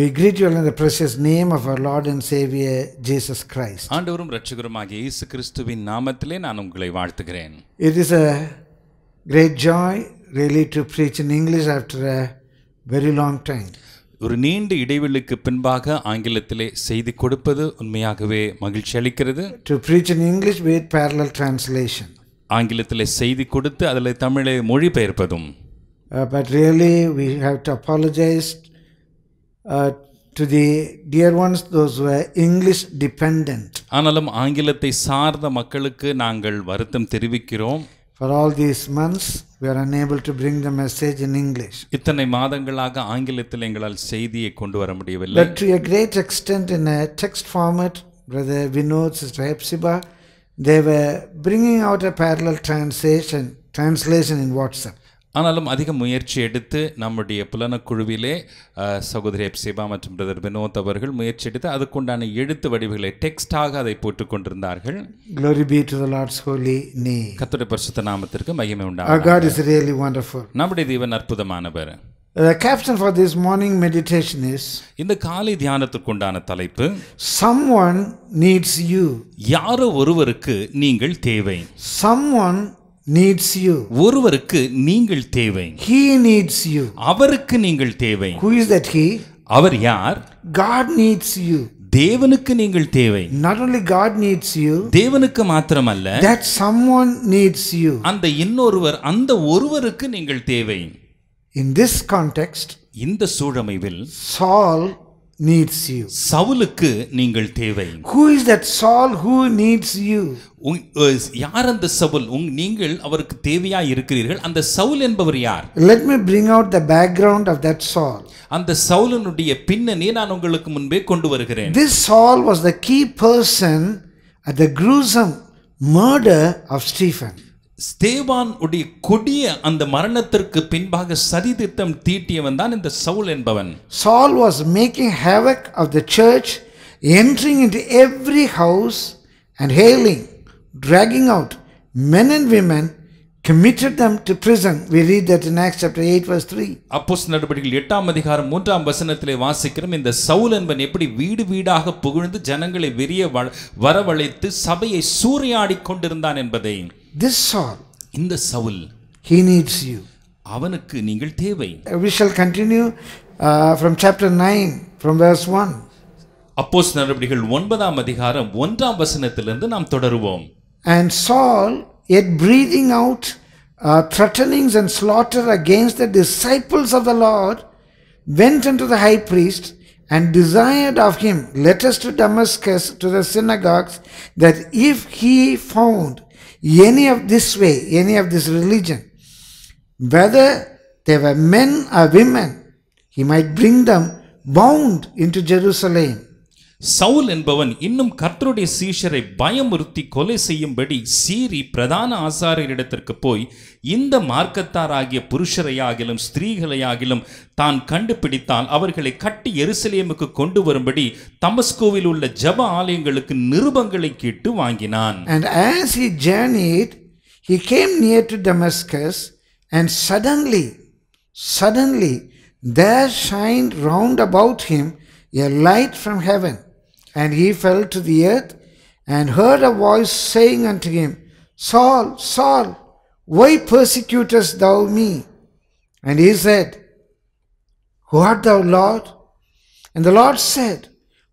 We greet you all in the precious name of our Lord and Savior Jesus Christ. ஆண்டவரும் இரட்சகருமாகிய இயேசு கிறிஸ்துவின் நாமத்திலே நான் உங்களை வாழ்த்துகிறேன். It is a great joy really to preach in English after a very long time. ஒரு நீண்ட இடைவெளிக்கு பின்பாக ஆங்கிலத்திலே செய்தி கொடுப்பது உண்மையாகவே மகிழ்ச்சி அளிக்கிறது to preach in English with parallel translation. ஆங்கிலத்திலே செய்தி கொடுத்து அதில் தமிழை மொழிபெயர்ப்பதும் but really we have to apologize Uh, to the dear ones, those who are English dependent. ஆனாலும் ஆங்கிலத்தை சார்ந்த மக்களுக்கு nangal வருத்தம் தெரிவிக்கிறோம். For all these months, we are unable to bring the message in English. இத்தனை மாதங்களாக ஆங்கிலத்தில் எங்களால் செய்தியை கொண்டு But to a great extent in a text format, Brother Vinod, Sister Hepsiba, they were bringing out a parallel translation, translation in WhatsApp. ஆனாலும் அதிக முயற்சி எடுத்து நம்முடைய புலனக்குழுவிலே சகோதரி சிபா மற்றும் பிரதர் வினோத் அவர்கள் முயற்சி எடுத்து அதுக்குண்டான எழுத்து வடிவுகளை டெக்ஸ்டாக அதை போட்டுக் கொண்டிருந்தார்கள் நாமத்திற்கு மகிமை Our உண்டாகும் நம்முடைய தீவன் அற்புதமானவர் The caption for this morning meditation is இந்த காலை தியானத்துக்குண்டான தலைப்பு Someone needs you. யாரோ ஒருவருக்கு நீங்கள் தேவை Someone நீட்ஸ் யூ ஒருவருக்கு நீங்கள் தேவை ஹீ நீட்ஸ் யூ அவருக்கு நீங்கள் தேவை ஹூ இஸ் தட் ஹீ அவர் யார் காட் நீட்ஸ் யூ தேவனுக்கு நீங்கள் தேவை not only god needs you தேவனுக்கு மாத்திரமல்ல that someone needs you அந்த இன்னொருவர் அந்த ஒருவருக்கு நீங்கள் தேவை in this context இந்த சூழமைவில் சால் நீட்ஸ் யூ சவுலுக்கு நீங்கள் தேவை who is that Saul who needs you யார் அந்த சவுல் உங் நீங்கள் அவருக்கு தேவையா இருக்கிறீர்கள் அந்த சவுல் என்பவர் யார் let me bring out the background of that Saul அந்த சவுலனுடைய பின்னணியை நான் உங்களுக்கு முன்பே கொண்டு வருகிறேன் this Saul was the key person at the gruesome murder of Stephen ஸ்தேவான் உடைய கொடிய அந்த மரணத்திற்கு பின்பாக சதிதிட்டம் தீட்டியவன் தான் இந்த சவுல் என்பவன் Saul was making havoc of the church entering in every house and haling dragging out men and women committed them to prison we read that in acts chapter 8 verse 3 அப்போஸ் நடபடிகள் 8 அதிகாரம் 3 வசனத்திலே வாசிக்கிறோம் இந்த சவுல் என்பன் எப்படி வீடு வீடாக புகுழ்ந்து ஜனங்களை வெறிய வரவழைத்து சபையை சூறையாடி கொண்டிருந்தான் என்பதை this Saul in the Saul, he needs you we shall continue uh, from chapter 9 from verse 1 and Saul yet breathing out uh, threatenings and slaughter against the disciples of the Lord went unto the high priest and desired of him, letters to Damascus to the synagogues, that if he found any of this way, any of this religion, whether they were men or women, he might bring them bound into Jerusalem Saul என்பவன் இன்னும் கர்த்தருடைய சீஷரை பயமுறுத்தி கொலை செய்யும்படி சீரி பிரதான ஆசாரியரிடத்திற்கு போய் இந்த மார்க்கத்தாராகிய புருஷரையாகிலும் ஸ்திரீகளையாகிலும் தான் கண்டுபிடித்தால் அவர்களை கட்டி எருசலேமுக்கு கொண்டு வரும்படி தமஸ்கோவில் உள்ள ஜப ஆலயங்களுக்கு நிருபங்களை கேட்டு வாங்கினான் suddenly as he journeyed, he came near to Damascus, and And he fell to the earth and heard a voice saying unto him, Saul, Saul, why persecutest thou me? And he said, Who art thou, Lord? And the Lord said,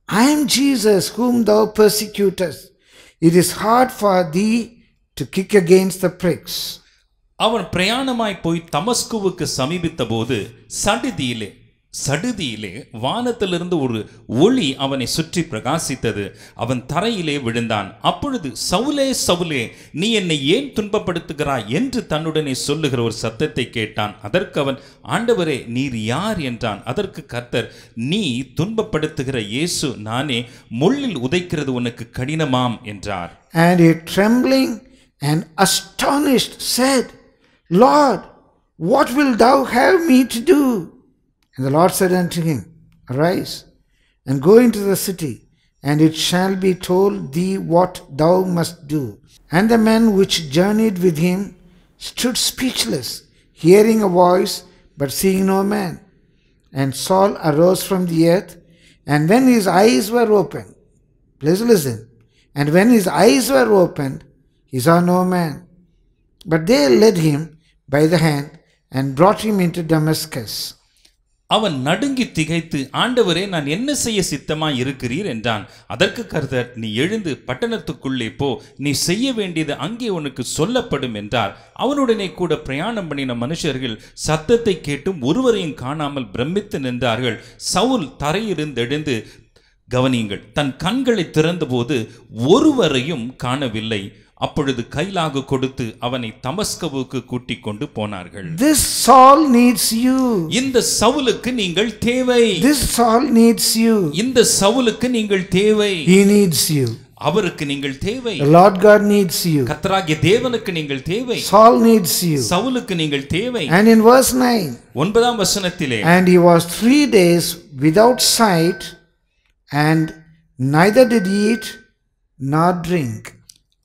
I am Jesus whom thou persecutest. It is hard for thee to kick against the pricks. அவன் பிரயாணமாய் போய் தமஸ்குவுக்கு சமீபித்த போது சடுதியிலே சடுதியிலே வானத்திலிருந்து ஒரு ஒளி அவனை சுற்றி பிரகாசித்தது அவன் தரையிலே விழுந்தான் அப்பொழுது சவுலே சவுலே நீ என்னை ஏன் துன்பப்படுத்துகிறாய் என்று தன்னுடனே சொல்லுகிற ஒரு சத்தத்தை கேட்டான் அதற்கு அவன் ஆண்டவரே நீர் யார் என்றான் அதற்கு கர்த்தர் நீ துன்பப்படுத்துகிற இயேசு நானே முள்ளில் உதைக்கிறது உனக்கு கடினமாம் என்றார் And he trembling and astonished said, Lord, what will thou have me to do? And the Lord said unto him, Arise and go into the city, and it shall be told thee what thou must do. And the men which journeyed with him stood speechless, hearing a voice, but seeing no man. And Saul arose from the earth, and when his eyes were opened, please listen, and when his eyes were opened, he saw no man. But they led him by the hand and brought him into Damascus. அவன் நடுங்கி திகைத்து ஆண்டவரே நான் என்ன செய்ய சித்தமாய் இருக்கிறீர் என்றான் அதற்கு கருதர் நீ எழுந்து பட்டணத்துக்குள்ளே போ நீ செய்ய வேண்டியது அங்கே உனக்கு சொல்லப்படும் என்றார் அவனுடனே கூட பிரயாணம் பண்ணின மனுஷர்கள் சத்தத்தை கேட்டும் ஒருவரையும் காணாமல் பிரமித்து நின்றார்கள் சவுல் எழுந்து கவனியுங்கள் தன் கண்களை திறந்தபோது ஒருவரையும் காணவில்லை அப்பொழுது கைலாக கொடுத்து அவனை தமஸ்கவுக்கு கூட்டிக் கொண்டு போனார்கள் திஸ் சால் நீட்ஸ் யூ இந்த சவுலுக்கு நீங்கள் தேவை திஸ் சால் நீட்ஸ் யூ இந்த சவுலுக்கு நீங்கள் தேவை ஹி நீட்ஸ் யூ அவருக்கு நீங்கள் தேவை லார்ட் நீட்ஸ் யூ கத்ராகிய தேவனுக்கு நீங்கள் தேவை சால் நீட்ஸ் யூ சவுலுக்கு நீங்கள் தேவை அண்ட் இன் வர்ஸ் நைன் ஒன்பதாம் வசனத்திலே and he was three days without sight and neither did eat not drink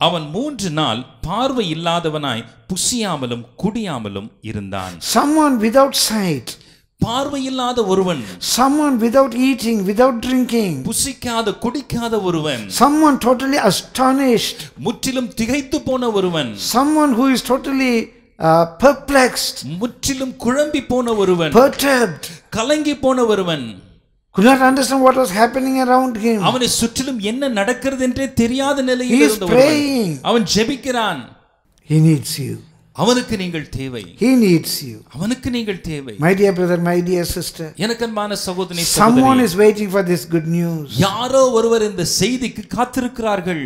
அவன் மூன்று நாள் பார்வை இல்லாதவனாய் புசியாமலும் குடியாமலும் இருந்தான் சம்மான் விதவுட் சைட் பார்வை இல்லாத ஒருவன் சம்மான் விதவுட் ஈட்டிங் விதவுட் ட்ரிங்கிங் புசிக்காத குடிக்காத ஒருவன் சம்மான் டோட்டலி அஸ்டானிஷ் முற்றிலும் திகைத்து போன ஒருவன் சம்மான் ஹூ இஸ் டோட்டலி பெர்ப்ளெக்ஸ்ட் முற்றிலும் குழம்பி போன ஒருவன் பெர்டர்ப்ட் போன ஒருவன் could not understand what was happening around him அவனை சுற்றிலும் என்ன நடக்கிறது என்றே தெரியாத நிலையில் இருந்த ஒருவன் அவன் ஜெபிக்கிறான் he needs you அவனுக்கு நீங்கள் தேவை he needs you அவனுக்கு my dear brother my dear sister someone is waiting for this good news யாரோ ஒருவர் இந்த செய்திக்கு காத்திருக்கிறார்கள்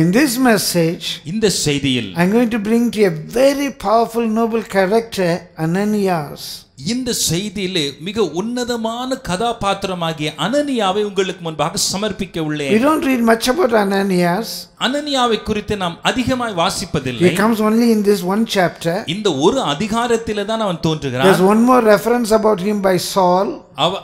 In this message, இந்த செய்தியில் I'm going to bring to a very powerful noble character Ananias. இந்த செய்தியிலே மிக உன்னதமான கதாபாத்திரமாகிய அனனியாவை உங்களுக்கு முன்பாக சமர்ப்பிக்க உள்ளேன் we don't read much about ananias அனனியாவை குறித்து நாம் அதிகமாய் வாசிப்பதில்லை he comes only in this one chapter இந்த ஒரு அதிகாரத்திலே தான் அவன் தோன்றுகிறான் there's one more reference about him by saul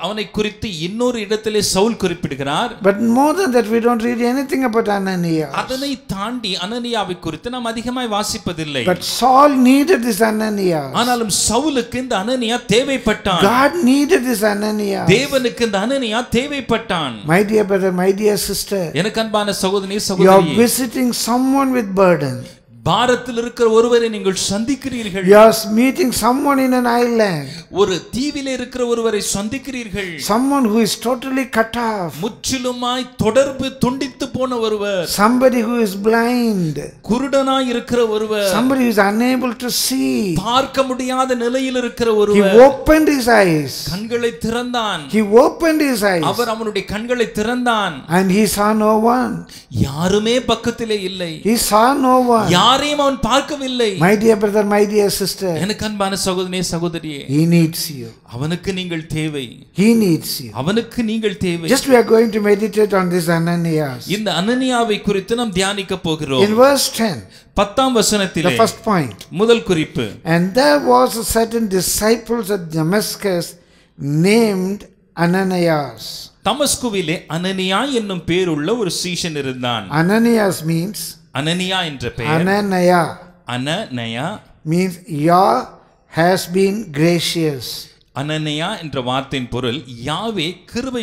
அவனை குறித்து இன்னொரு இடத்திலே சவுல் குறிப்பிடுகிறார் but more than that we don't read anything about ananias அதனை தாண்டி அனனியாவை குறித்து நாம் அதிகமாய் வாசிப்பதில்லை but saul needed this ananias ஆனாலும் சவுலுக்கு இந்த அனனியா தேவைப்பட்டான் God needed this Ananias தேவனுக்கு இந்த அனனியா தேவைப்பட்டான் My dear brother my dear sister எனக்கு அன்பான சகோதரி சகோதரி You are visiting someone with burden பாரத்தில் இருக்கிற ஒருவரை நீங்கள் சந்திக்கிறீர்கள் you are meeting someone in an island ஒரு தீவிலே இருக்கிற ஒருவரை சந்திக்கிறீர்கள் someone who is totally cut off முற்றிலுமாய் தொடர்பு துண்டித்து போன ஒருவர் somebody who is blind குருடனாய் இருக்கிற ஒருவர் somebody who is unable to see பார்க்க முடியாத நிலையில் இருக்கிற ஒருவர் he opened his eyes கண்களை திறந்தான் he opened his eyes அவர் அவனுடைய கண்களை திறந்தான் and he saw no one யாருமே பக்கத்திலே இல்லை he saw no one யார் யாரையும் அவன் பார்க்கவில்லை my dear brother my dear sister எனக்கு அன்பான சகோதரனே சகோதரியே he नीड्स யூ அவனுக்கு நீங்கள் தேவை he नीड्स யூ அவனுக்கு நீங்கள் தேவை just we are going to meditate on this ananias இந்த அனனியாவை குறித்து நாம் தியானிக்க போகிறோம் in verse 10 பத்தாம் வசனத்திலே the first point முதல் குறிப்பு and there was a certain disciples at damascus named ananias தமஸ்குவிலே அனனியா என்னும் பேர் உள்ள ஒரு சீஷன் இருந்தான் அனனியாஸ் மீன்ஸ் அனனியா என்ற பெயர் அனநயா அனநயா means Yah has been gracious அனனியா என்ற வார்த்தையின் பொருள் யாவே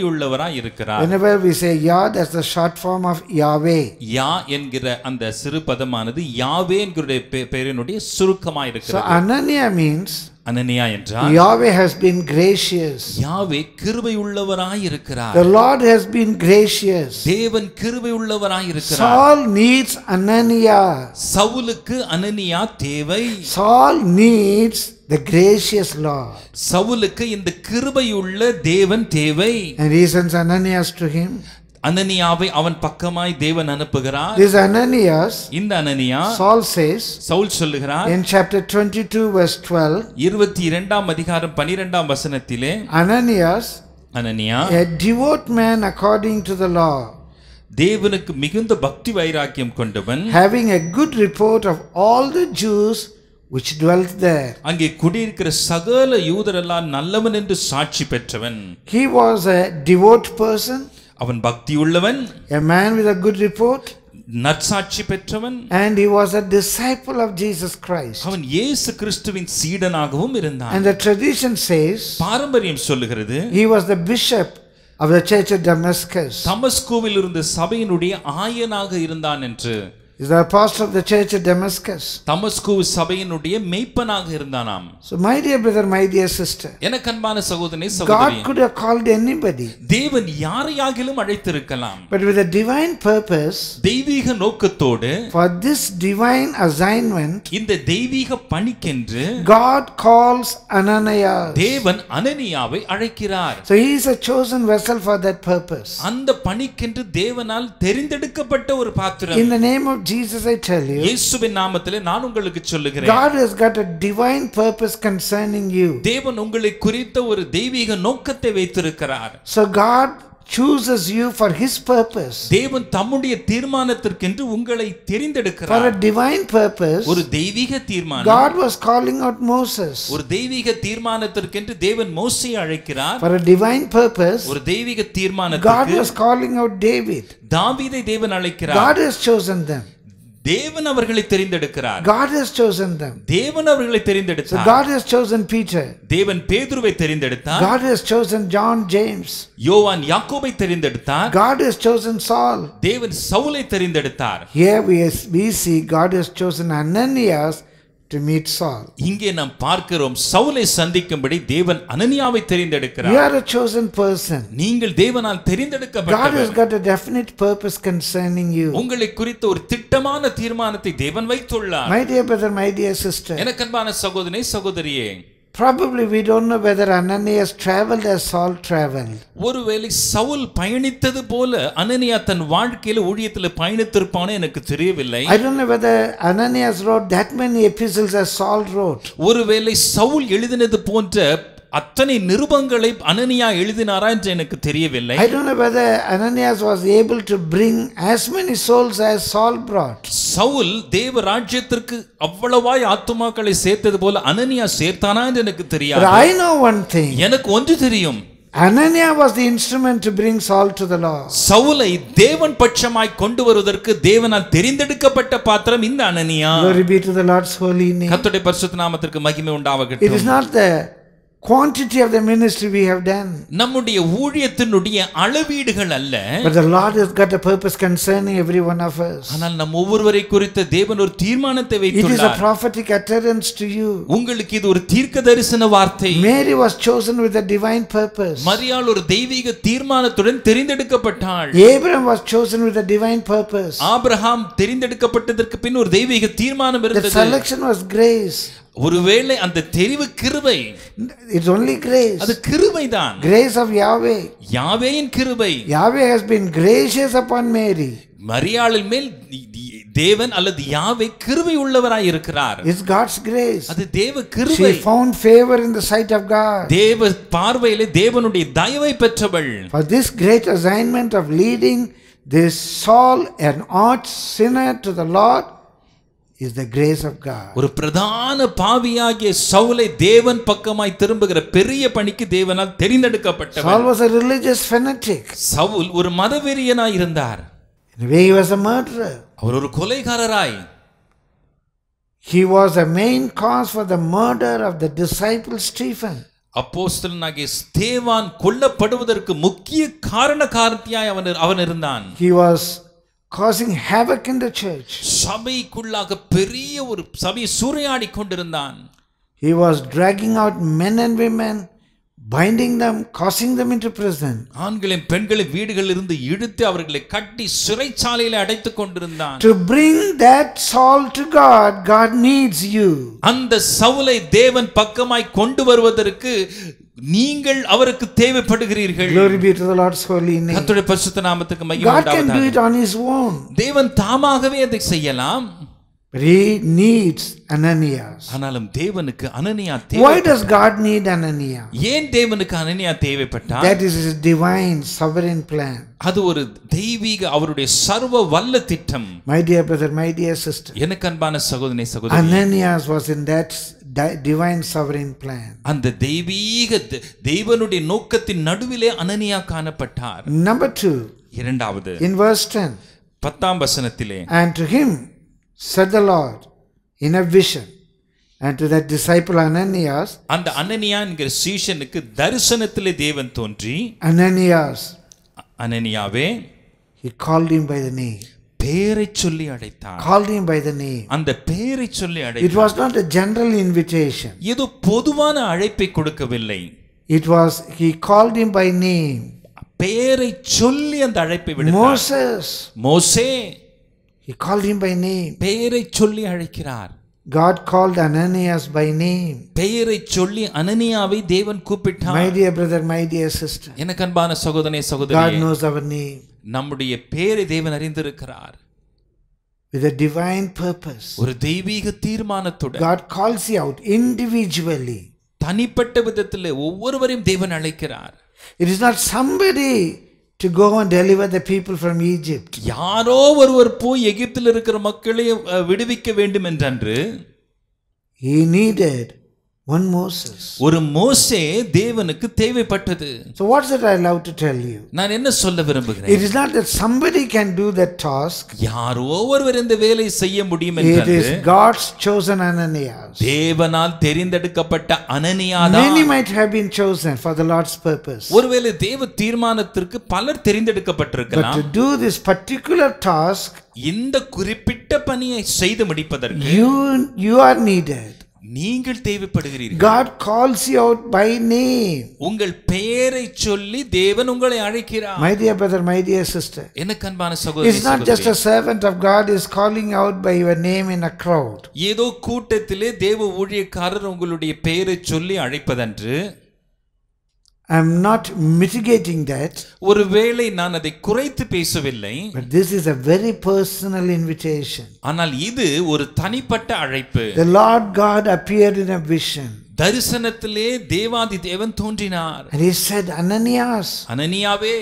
உள்ளவரா இருக்கிறார் whenever we say yeah that's the short form of யாவே யா என்கிற அந்த சிறு பதமானது யாவே என்கிற பெயரினுடைய சுருக்கமாக இருக்கிறது so ananya means அனனியா என்றால் Yahweh has been gracious யாவே கிருபையுள்ளவராய் இருக்கிறார் The Lord has been gracious தேவன் கிருபையுள்ளவராய் இருக்கிறார் Saul needs Anania சவுலுக்கு அனனியா தேவை Saul needs the gracious Lord சவுலுக்கு இந்த கிருபையுள்ள தேவன் தேவை And he sends Ananias to him அனனியாவை அவன் பக்கமாய் தேவன் அனுப்புகிறார் this ananias இந்த அனனியா saul says சவுல் சொல்லுகிறார் in chapter 22 verse 12 22ஆம் அதிகாரம் 12ஆம் வசனத்திலே ananias Hananiah a devout man according to the law தேவனுக்கு மிகுந்த பக்தி வைராக்கியம் கொண்டவன் having a good report of all the jews which dwelt there அங்கே குடியிருக்கிற சகல யூதரெல்லாம் நல்லவன் என்று சாட்சி பெற்றவன் he was a devout person അവൻ ഭക്തിയുള്ളവൻ a man with a good report நற்சாட்சி பெற்றவன் and he was a disciple of Jesus Christ அவன் இயேசு கிறிஸ்துவின் சீடனாகவும் இருந்தான் and the tradition says பாரம்பரியம் சொல்லுகிறது he was the bishop of the church of Damascus தமஸ்கோவில் இருந்த சபையினுடைய is the apostle of the church at Damascus. தமஸ்கு சபையினுடைய மெய்ப்பனாக இருந்தானாம். So my dear brother, my dear sister. எனக்கு அன்பான சகோதரனே சகோதரி. God could have called anybody. தேவன் யாரையாகிலும் அழைத்திருக்கலாம். But with a divine purpose. தெய்வீக நோக்கத்தோடு for this divine assignment இந்த தெய்வீக பணிக்கென்று God calls Ananias. தேவன் அனனியாவை அழைக்கிறார். So he is a chosen vessel for that purpose. அந்த பணிக்கென்று தேவனால் தெரிந்தெடுக்கப்பட்ட ஒரு பாத்திரம். In the name of Jesus I tell you. இயேசுவின் நாமத்திலே நான் உங்களுக்கு God has got a divine purpose concerning you. So God chooses you for his purpose தேவன் தம்முடைய தீர்மானத்திற்கென்று உங்களை தெரிந்தெடுக்கிறார் for a divine purpose ஒரு தெய்வீக தீர்மானம் god was calling out moses ஒரு தெய்வீக தீர்மானத்திற்கென்று தேவன் மோசேயை அழைக்கிறார் for a divine purpose ஒரு தெய்வீக தீர்மானத்திற்கு god was calling out david தாவீதை தேவன் அழைக்கிறார் god has chosen them தேவன் அவர்களை தெரிந்தெடுக்கிறார் God has chosen them தேவன் அவர்களை தெரிந்தெடுத்தார் so God has chosen Peter தேவன் பேதுருவை தெரிந்தெடுத்தார் God has chosen John James யோவான் யாக்கோபை தெரிந்தெடுத்தார் God has chosen Saul தேவன் சவுலை தெரிந்தெடுத்தார் here we, we see God has chosen Ananias to meet Saul. இங்கே நாம் பார்க்கிறோம் சவுலை சந்திக்கும்படி தேவன் அனனியாவை தெரிந்தெடுக்கிறார். You are a chosen person. நீங்கள் தேவனால் தெரிந்தெடுக்கப்பட்டவர். God has got a definite purpose concerning you. உங்களை குறித்த ஒரு திட்டமான தீர்மானத்தை தேவன் வைத்துள்ளார். My dear brother, my dear sister. எனக்கு அன்பான சகோதரனே சகோதரியே Probably we don't know whether Ananias traveled as Saul traveled. ஒருவேளை சவுல் பயணித்தது போல அனனியா தன் வாழ்க்கையில ஊழியத்துல பயணித்திருப்பானே எனக்கு தெரியவில்லை. I don't know whether Ananias wrote that many epistles as Saul wrote. ஒருவேளை சவுல் எழுதினது போன்ற அத்தனை நிருபங்களை அனனியா எழுதினாரா என்று எனக்கு தெரியவில்லை I don't know whether Ananias was able to bring as many souls as Saul brought சவுல் தேவ ராஜ்யத்திற்கு அவ்வளவாய் ஆத்துமாக்களை சேர்த்தது போல அனனியா சேர்த்தானா என்று எனக்கு தெரியாது ஐ நோ ஒன் திங் எனக்கு ஒன்று தெரியும் Ananya was the instrument to bring Saul to the law. சவுலை தேவன் பட்சமாய் கொண்டு வருவதற்கு தேவனால் தெரிந்தெடுக்கப்பட்ட பாத்திரம் இந்த அனனியா glory be to the lord's holy name கர்த்தருடைய பரிசுத்த நாமத்திற்கு மகிமை உண்டாகட்டும் it is not the quantity of the ministry we have done நம்முடைய ஊழியத்தினுடைய அளவீடுகள் அல்ல but the lord has got a purpose concerning every one of us it is a prophetic utterance to you உங்களுக்கு இது ஒரு தீர்க்க mary was chosen with a divine purpose மரியாள் ஒரு தெய்வீக தீர்மானத்துடன் தெரிந்தெடுக்கப்பட்டாள் abraham was chosen with a divine purpose ஆபிரகாம் தெரிந்தெடுக்கப்பட்டதற்கு பின் ஒரு தெய்வீக தீர்மானம் the selection was grace ஒருவேளை அந்த தெரிவு கிருபை இட்ஸ் ஒன்லி கிரேஸ் அது கிருபை தான் கிரேஸ் ஆஃப் யாவே யாவேயின் கிருபை Yahweh has been gracious upon Mary மரியாளின் மேல் தேவன் அல்லது யாவே கிருபை உள்ளவராய் இருக்கிறார் இஸ் காட்ஸ் கிரேஸ் அது தேவ கிருபை she found favour in the sight of God தேவ பார்வையிலே தேவனுடைய தயவை பெற்றவள் for this great assignment of leading this Saul an odd sinner to the Lord ஒரு பிரதான பாவியாகிய சவுலை தேவன் பக்கமாய் திரும்புகிற பெரிய பணிக்கு தேவனால் தெரிந்தெடுக்கப்பட்ட சவுல் வாஸ் சவுல் ஒரு மதவெறியனாய் இருந்தார் அவர் ஒரு கொலைகாரராய் he was a main cause for the murder of the disciple stephen அப்போஸ்தலனாகிய ஸ்தேவான் கொல்லப்படுவதற்கு முக்கிய காரண காரணத்தியாய் அவன் அவன் இருந்தான் he was causing havoc in the church சபைக்குள்ளாக பெரிய ஒரு சபை சூறையாடி கொண்டிருந்தான் he was dragging out men and women binding them causing them into prison ஆண்களையும் பெண்களையும் வீடுகளிலிருந்து இழுத்து அவர்களை கட்டி சிறைச்சாலையில் அடைத்து கொண்டிருந்தான் to bring that Saul to God God needs you அந்த சவுலை தேவன் பக்கமாய் கொண்டு வருவதற்கு நீங்கள் அவருக்கு தேவைப்படுகிறீர்கள் பரிசுத்த நாமத்துக்கு தேவன் தாமாகவே அதை செய்யலாம் But he needs ஆனாலும் தேவனுக்கு அனனியா தேவை. Why does God ஏன் தேவனுக்கு அனனியா தேவைப்பட்டா? That is his அது ஒரு தெய்வீக அவருடைய சர்வ வல்ல திட்டம். My dear brother, my எனக்கு அன்பான சகோதரனே சகோதரி. Ananias was in that divine sovereign plan அந்த தெய்வீகத்து தெய்வனுடைய நோக்கத்தின் நடுவிலே அனனியா காணப்பட்டார் நம்பர் டூ இரண்டாவது இன் verse 10 பத்தாம் வசனத்திலே and to him said the lord in a vision and to that disciple ananias அந்த அனனியா சீஷனுக்கு தரிசனத்திலே தேவன் தோன்றி அனனியாஸ் அனனியாவே he called him by the name சொல்லி called him by the name அந்த பெயரை சொல்லி அழைத்தான் it was not a general invitation இது பொதுவான அழைப்பை கொடுக்கவில்லை it was he called him by name பெயரை சொல்லி அந்த அழைப்பை விடுத்தார் Moses. மோசே he called him by name பெயரை சொல்லி அழைக்கிறார் God called Ananias by name. பெயரை சொல்லி அனனியாவை தேவன் கூப்பிட்டார். My dear brother, my dear sister. எனக்கு அன்பான சகோதரனே சகோதரியே. God knows our name. நம்முடைய பேரை தேவன் அறிந்திருக்கிறார் with a divine purpose ஒரு தெய்வீக தீர்மானத்துடன் god calls you out individually தனிப்பட்ட விதத்தில் ஒவ்வொருவரையும் தேவன் அழைக்கிறார் it is not somebody to go and deliver the people from egypt யாரோ ஒருவர் போய் எகிப்தில் இருக்கிற மக்களை விடுவிக்க வேண்டும் என்றன்று he needed One Moses. ஒரு மோசே தேவனுக்கு தேவைப்பட்டது. So what's that I love to tell you? நான் என்ன சொல்ல விரும்புகிறேன்? It is not that somebody can do that task. யாரோ ஒருவர் இந்த வேலை செய்ய முடியும் என்றது. It is God's chosen Ananias. தேவனால் Terindadikapatta அனனியா தான். Many might have been chosen for the Lord's purpose. ஒருவேளை தேவ தீர்மானத்திற்கு பலர் தெரிந்தெடுக்கப்பட்டிருக்கலாம். But to do this particular task இந்த குறிப்பிட்ட பணியை செய்து முடிப்பதற்கு you you are needed நீங்கள் தேவைப்படுகிறீர்கள் God calls you out by name உங்கள் பெயரை சொல்லி தேவன் உங்களை அழைக்கிறார் My dear brother my dear sister என்ன அன்பான சகோதரி It's not just a servant of God is calling out by your name in a crowd ஏதோ கூட்டத்திலே தேவ ஊழியக்காரர் உங்களுடைய பெயரை சொல்லி அழைப்பதன்று I am not mitigating that. ஒருவேளை நான் அதை குறைத்து பேசவில்லை. But this is a very personal invitation. ஆனால் இது ஒரு தனிப்பட்ட அழைப்பு. The Lord God appeared in a vision. தரிசனத்திலே தேவாதி தேவன் தோன்றினார். And he said, Ananias. அனனியாவே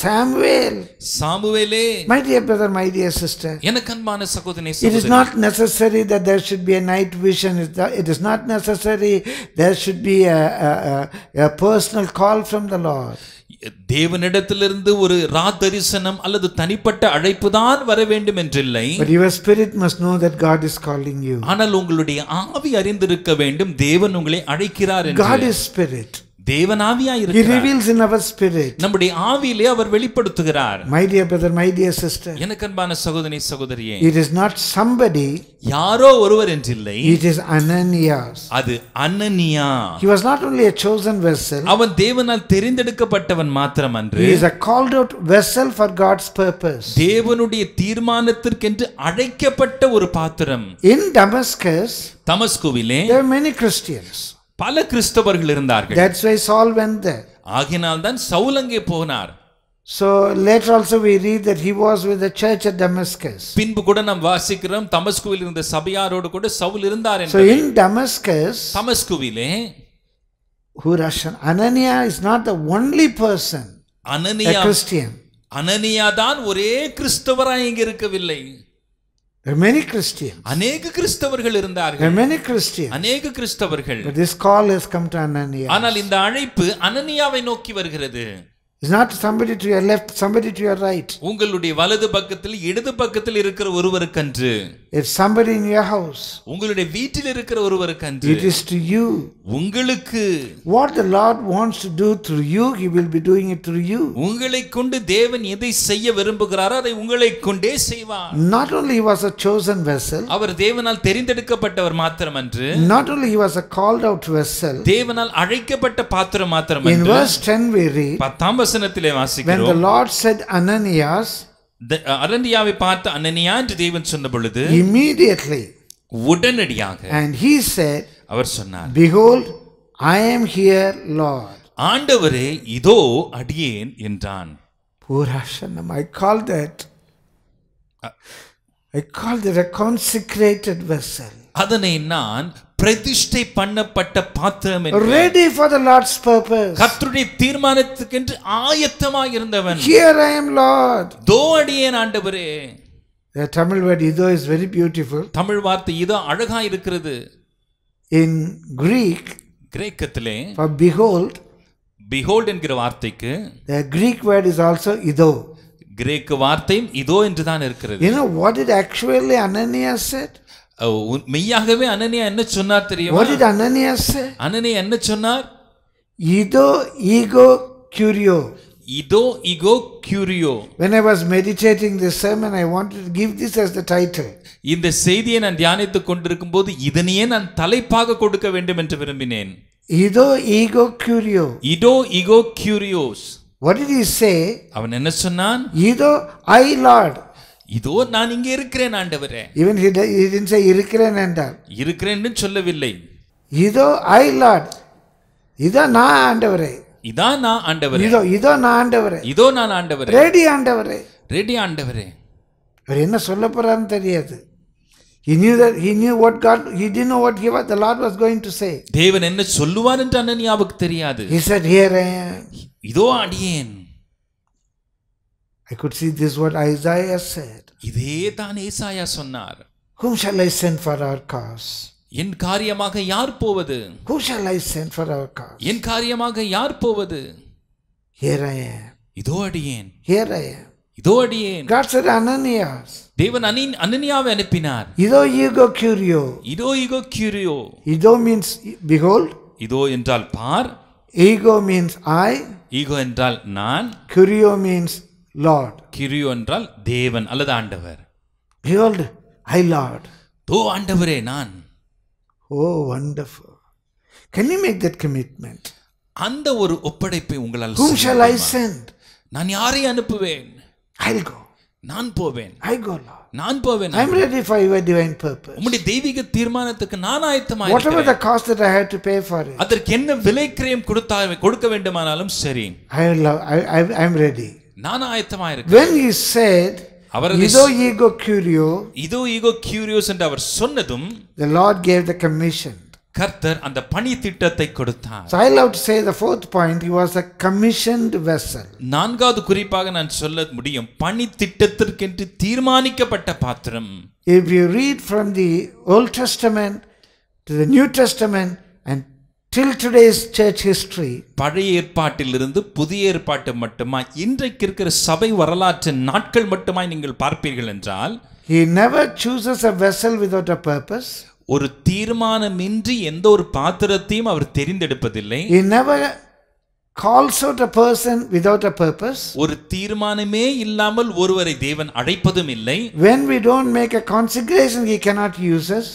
சாமுவேல் சாமுவேலே my dear brother my dear sister எனக்கு அன்பான சகோதரனே it is not necessary that there should be a night vision it is not necessary there should be a personal call from the Lord தேவனிடத்திலிருந்து ஒரு ரா தரிசனம் அல்லது தனிப்பட்ட அழைப்பு தான் வர வேண்டும் என்றில்லை your spirit must know that God is calling you ஆனால் உங்களுடைய ஆவி அறிந்திருக்க வேண்டும் தேவன் உங்களை அழைக்கிறார் காட் இஸ் ஸ்பிரிட் தேவனாவியாய் நம்முடைய ஆவியிலே அவர் வெளிப்படுத்துகிறார் மை டியர் பிரதர் சிஸ்டர் சகோதரி சகோதரியே இட் இஸ் நாட் சம்படி யாரோ ஒருவர் இஸ் அது ஒன்லி அவன் தேவனால் தெரிந்தெடுக்கப்பட்டவன் மாத்திரம் அன்று he is தேவனுடைய தீர்மானத்திற்கென்று அழைக்கப்பட்ட ஒரு பாத்திரம் தமஸ்குவிலே many பல கிறிஸ்தவர்கள் இருந்தார்கள் that's why saul went there ஆகினால் தான் சவுல் அங்கே போனார் so later also we read that he was with the church at damascus பின்பு கூட நாம் வாசிக்கிறோம் தமஸ்குவில் இருந்த சபையாரோடு கூட சவுல் இருந்தார் என்று so in damascus தமஸ்குவிலே who russian anania is not the only person anania a christian அனனியா தான் ஒரே கிறிஸ்தவராய் இங்க இருக்கவில்லை There are many Christians. அநேக கிறிஸ்தவர்கள் இருந்தார்கள். There are many Christians. அநேக கிறிஸ்தவர்கள். But this call has come to Ananias. ஆனால் இந்த அழைப்பு அனனியாவை நோக்கி வருகிறது. It's not somebody to your left, somebody to your right. If somebody in your house, If somebody in your house. It is to you. What the Lord wants to do through you, he will be doing it through you. Not only he was a chosen vessel. Not only he was a called out vessel. In verse 10 we read. வசனத்திலே வாசிக்கிறோம் when the lord said ananias அனனியாவை பார்த்த அனனியா என்று தேவன் சொன்ன பொழுது immediately உடனடியாக and he said அவர் சொன்னார் behold i am here lord ஆண்டவரே இதோ அடியேன் என்றான் poor ashanam i call that i call the a consecrated vessel அதனை நான் பிரதிஷ்டை பண்ணப்பட்ட பாத்திரம் ready for the lord's purpose கர்த்தருடைய தீர்மானத்துக்கென்று ஆயத்தமாக இருந்தவன் here i am lord தோ அடியேன் ஆண்டவரே the tamil word இதோ is very beautiful தமிழ் வார்த்தை இதோ அழகா இருக்கிறது in greek கிரேக்கத்திலே for behold behold என்கிற வார்த்தைக்கு the greek word is also இதோ கிரேக்க வார்த்தையும் இதோ என்று தான் இருக்கிறது you know what did actually ananias said மெய்யாகவே அனனியா என்ன சொன்னார் தெரியும் ஒரு did Ananias say? அனனியா என்ன சொன்னார் இதோ ஈகோ கியூரியோ இதோ ஈகோ கியூரியோ When I was meditating this sermon, I wanted to give this as the title. இந்த செய்தியை நான் தியானித்துக் கொண்டிருக்கும் போது இதனையே நான் தலைப்பாக கொடுக்க வேண்டும் என்று விரும்பினேன் இதோ ஈகோ கியூரியோ இதோ ஈகோ கியூரியோஸ் What did he say? அவன் என்ன சொன்னான் இதோ ஐ லார்ட் இதோ நான் இங்கே இருக்கிறேன் ஆண்டவரே even he, didn't say இருக்கிறேன் என்றார் இருக்கிறேன்னு சொல்லவில்லை இதோ ஐ லார்ட் இதோ நான் ஆண்டவரே இதான் நான் ஆண்டவர் இதோ இதோ நான் ஆண்டவர் இதோ நான் ஆண்டவர் ரெடி ஆண்டவரே ரெடி ஆண்டவரே அவர் என்ன சொல்ல போறாருன்னு தெரியாது he knew that he knew what god he didn't know what he was the lord was going to say தேவன் என்ன சொல்லுவார் என்று அண்ணன் ஞாபகம் தெரியாது he said here i am இதோ அடியேன் I could see this what Isaiah said. இதே தான் ஏசாயா சொன்னார். Whom shall I send for our cause? என் காரியமாக யார் போவது? Who shall I send for our cause? என் காரியமாக யார் போவது? Here I am. இதோ அடியேன். Here I am. இதோ அடியேன். God said Ananias. தேவன் அனி அனனியாவை அனுப்பினார். இதோ ஈகோ கியூரியோ. இதோ ஈகோ கியூரியோ. இதோ means behold. இதோ என்றால் பார். ஈகோ means I. ஈகோ என்றால் நான். கியூரியோ means லார்ட் கிரியோ என்றால் தேவன் அல்லது ஆண்டவர் பியோல்ட் ஐ லார்ட் தோ ஆண்டவரே நான் oh wonderful can you make that commitment அந்த ஒரு ஒப்படைப்பை உங்களால் whom shall i send நான் யாரை அனுப்புவேன் ஐ கோ நான் போவேன் ஐ கோ lord நான் போவேன் i'm ready for your divine purpose உம்முடைய தெய்வீக தீர்மானத்துக்கு நான் ஆயத்தமாய் இருக்கிறேன் whatever the cost that i had to pay for it அதற்கு என்ன விலை கிரயம் கொடுத்தா கொடுக்க வேண்டுமானாலும் சரி I love I I i'm ready நான் ஆயத்தமா இருக்கேன் when he said அவர் இதோ ஈகோ கியூரியோ இதோ ஈகோ கியூரியோஸ் என்று அவர் சொன்னதும் the lord gave the commission கர்த்தர் அந்த பணி திட்டத்தை கொடுத்தார் so i love to say the fourth point he was a commissioned vessel நான்காவது குறிப்பாக நான் சொல்ல முடியும் பணி திட்டத்திற்கென்று தீர்மானிக்கப்பட்ட பாத்திரம் if you read from the old testament to the new testament Till today's church history, பழைய ஏற்பாட்டிலிருந்து புதிய ஏற்பாட்டு மட்டுமா இன்றைக்கு இருக்கிற சபை வரலாற்று நாட்கள் மட்டுமா நீங்கள் பார்ப்பீர்கள் என்றால் he never chooses a vessel without a purpose ஒரு தீர்மானமின்றி எந்த ஒரு பாத்திரத்தையும் அவர் தெரிந்தெடுப்பதில்லை he never calls out a person without a purpose ஒரு தீர்மானமே இல்லாமல் ஒருவரை தேவன் அழைப்பதும் இல்லை when we don't make a consecration he cannot use us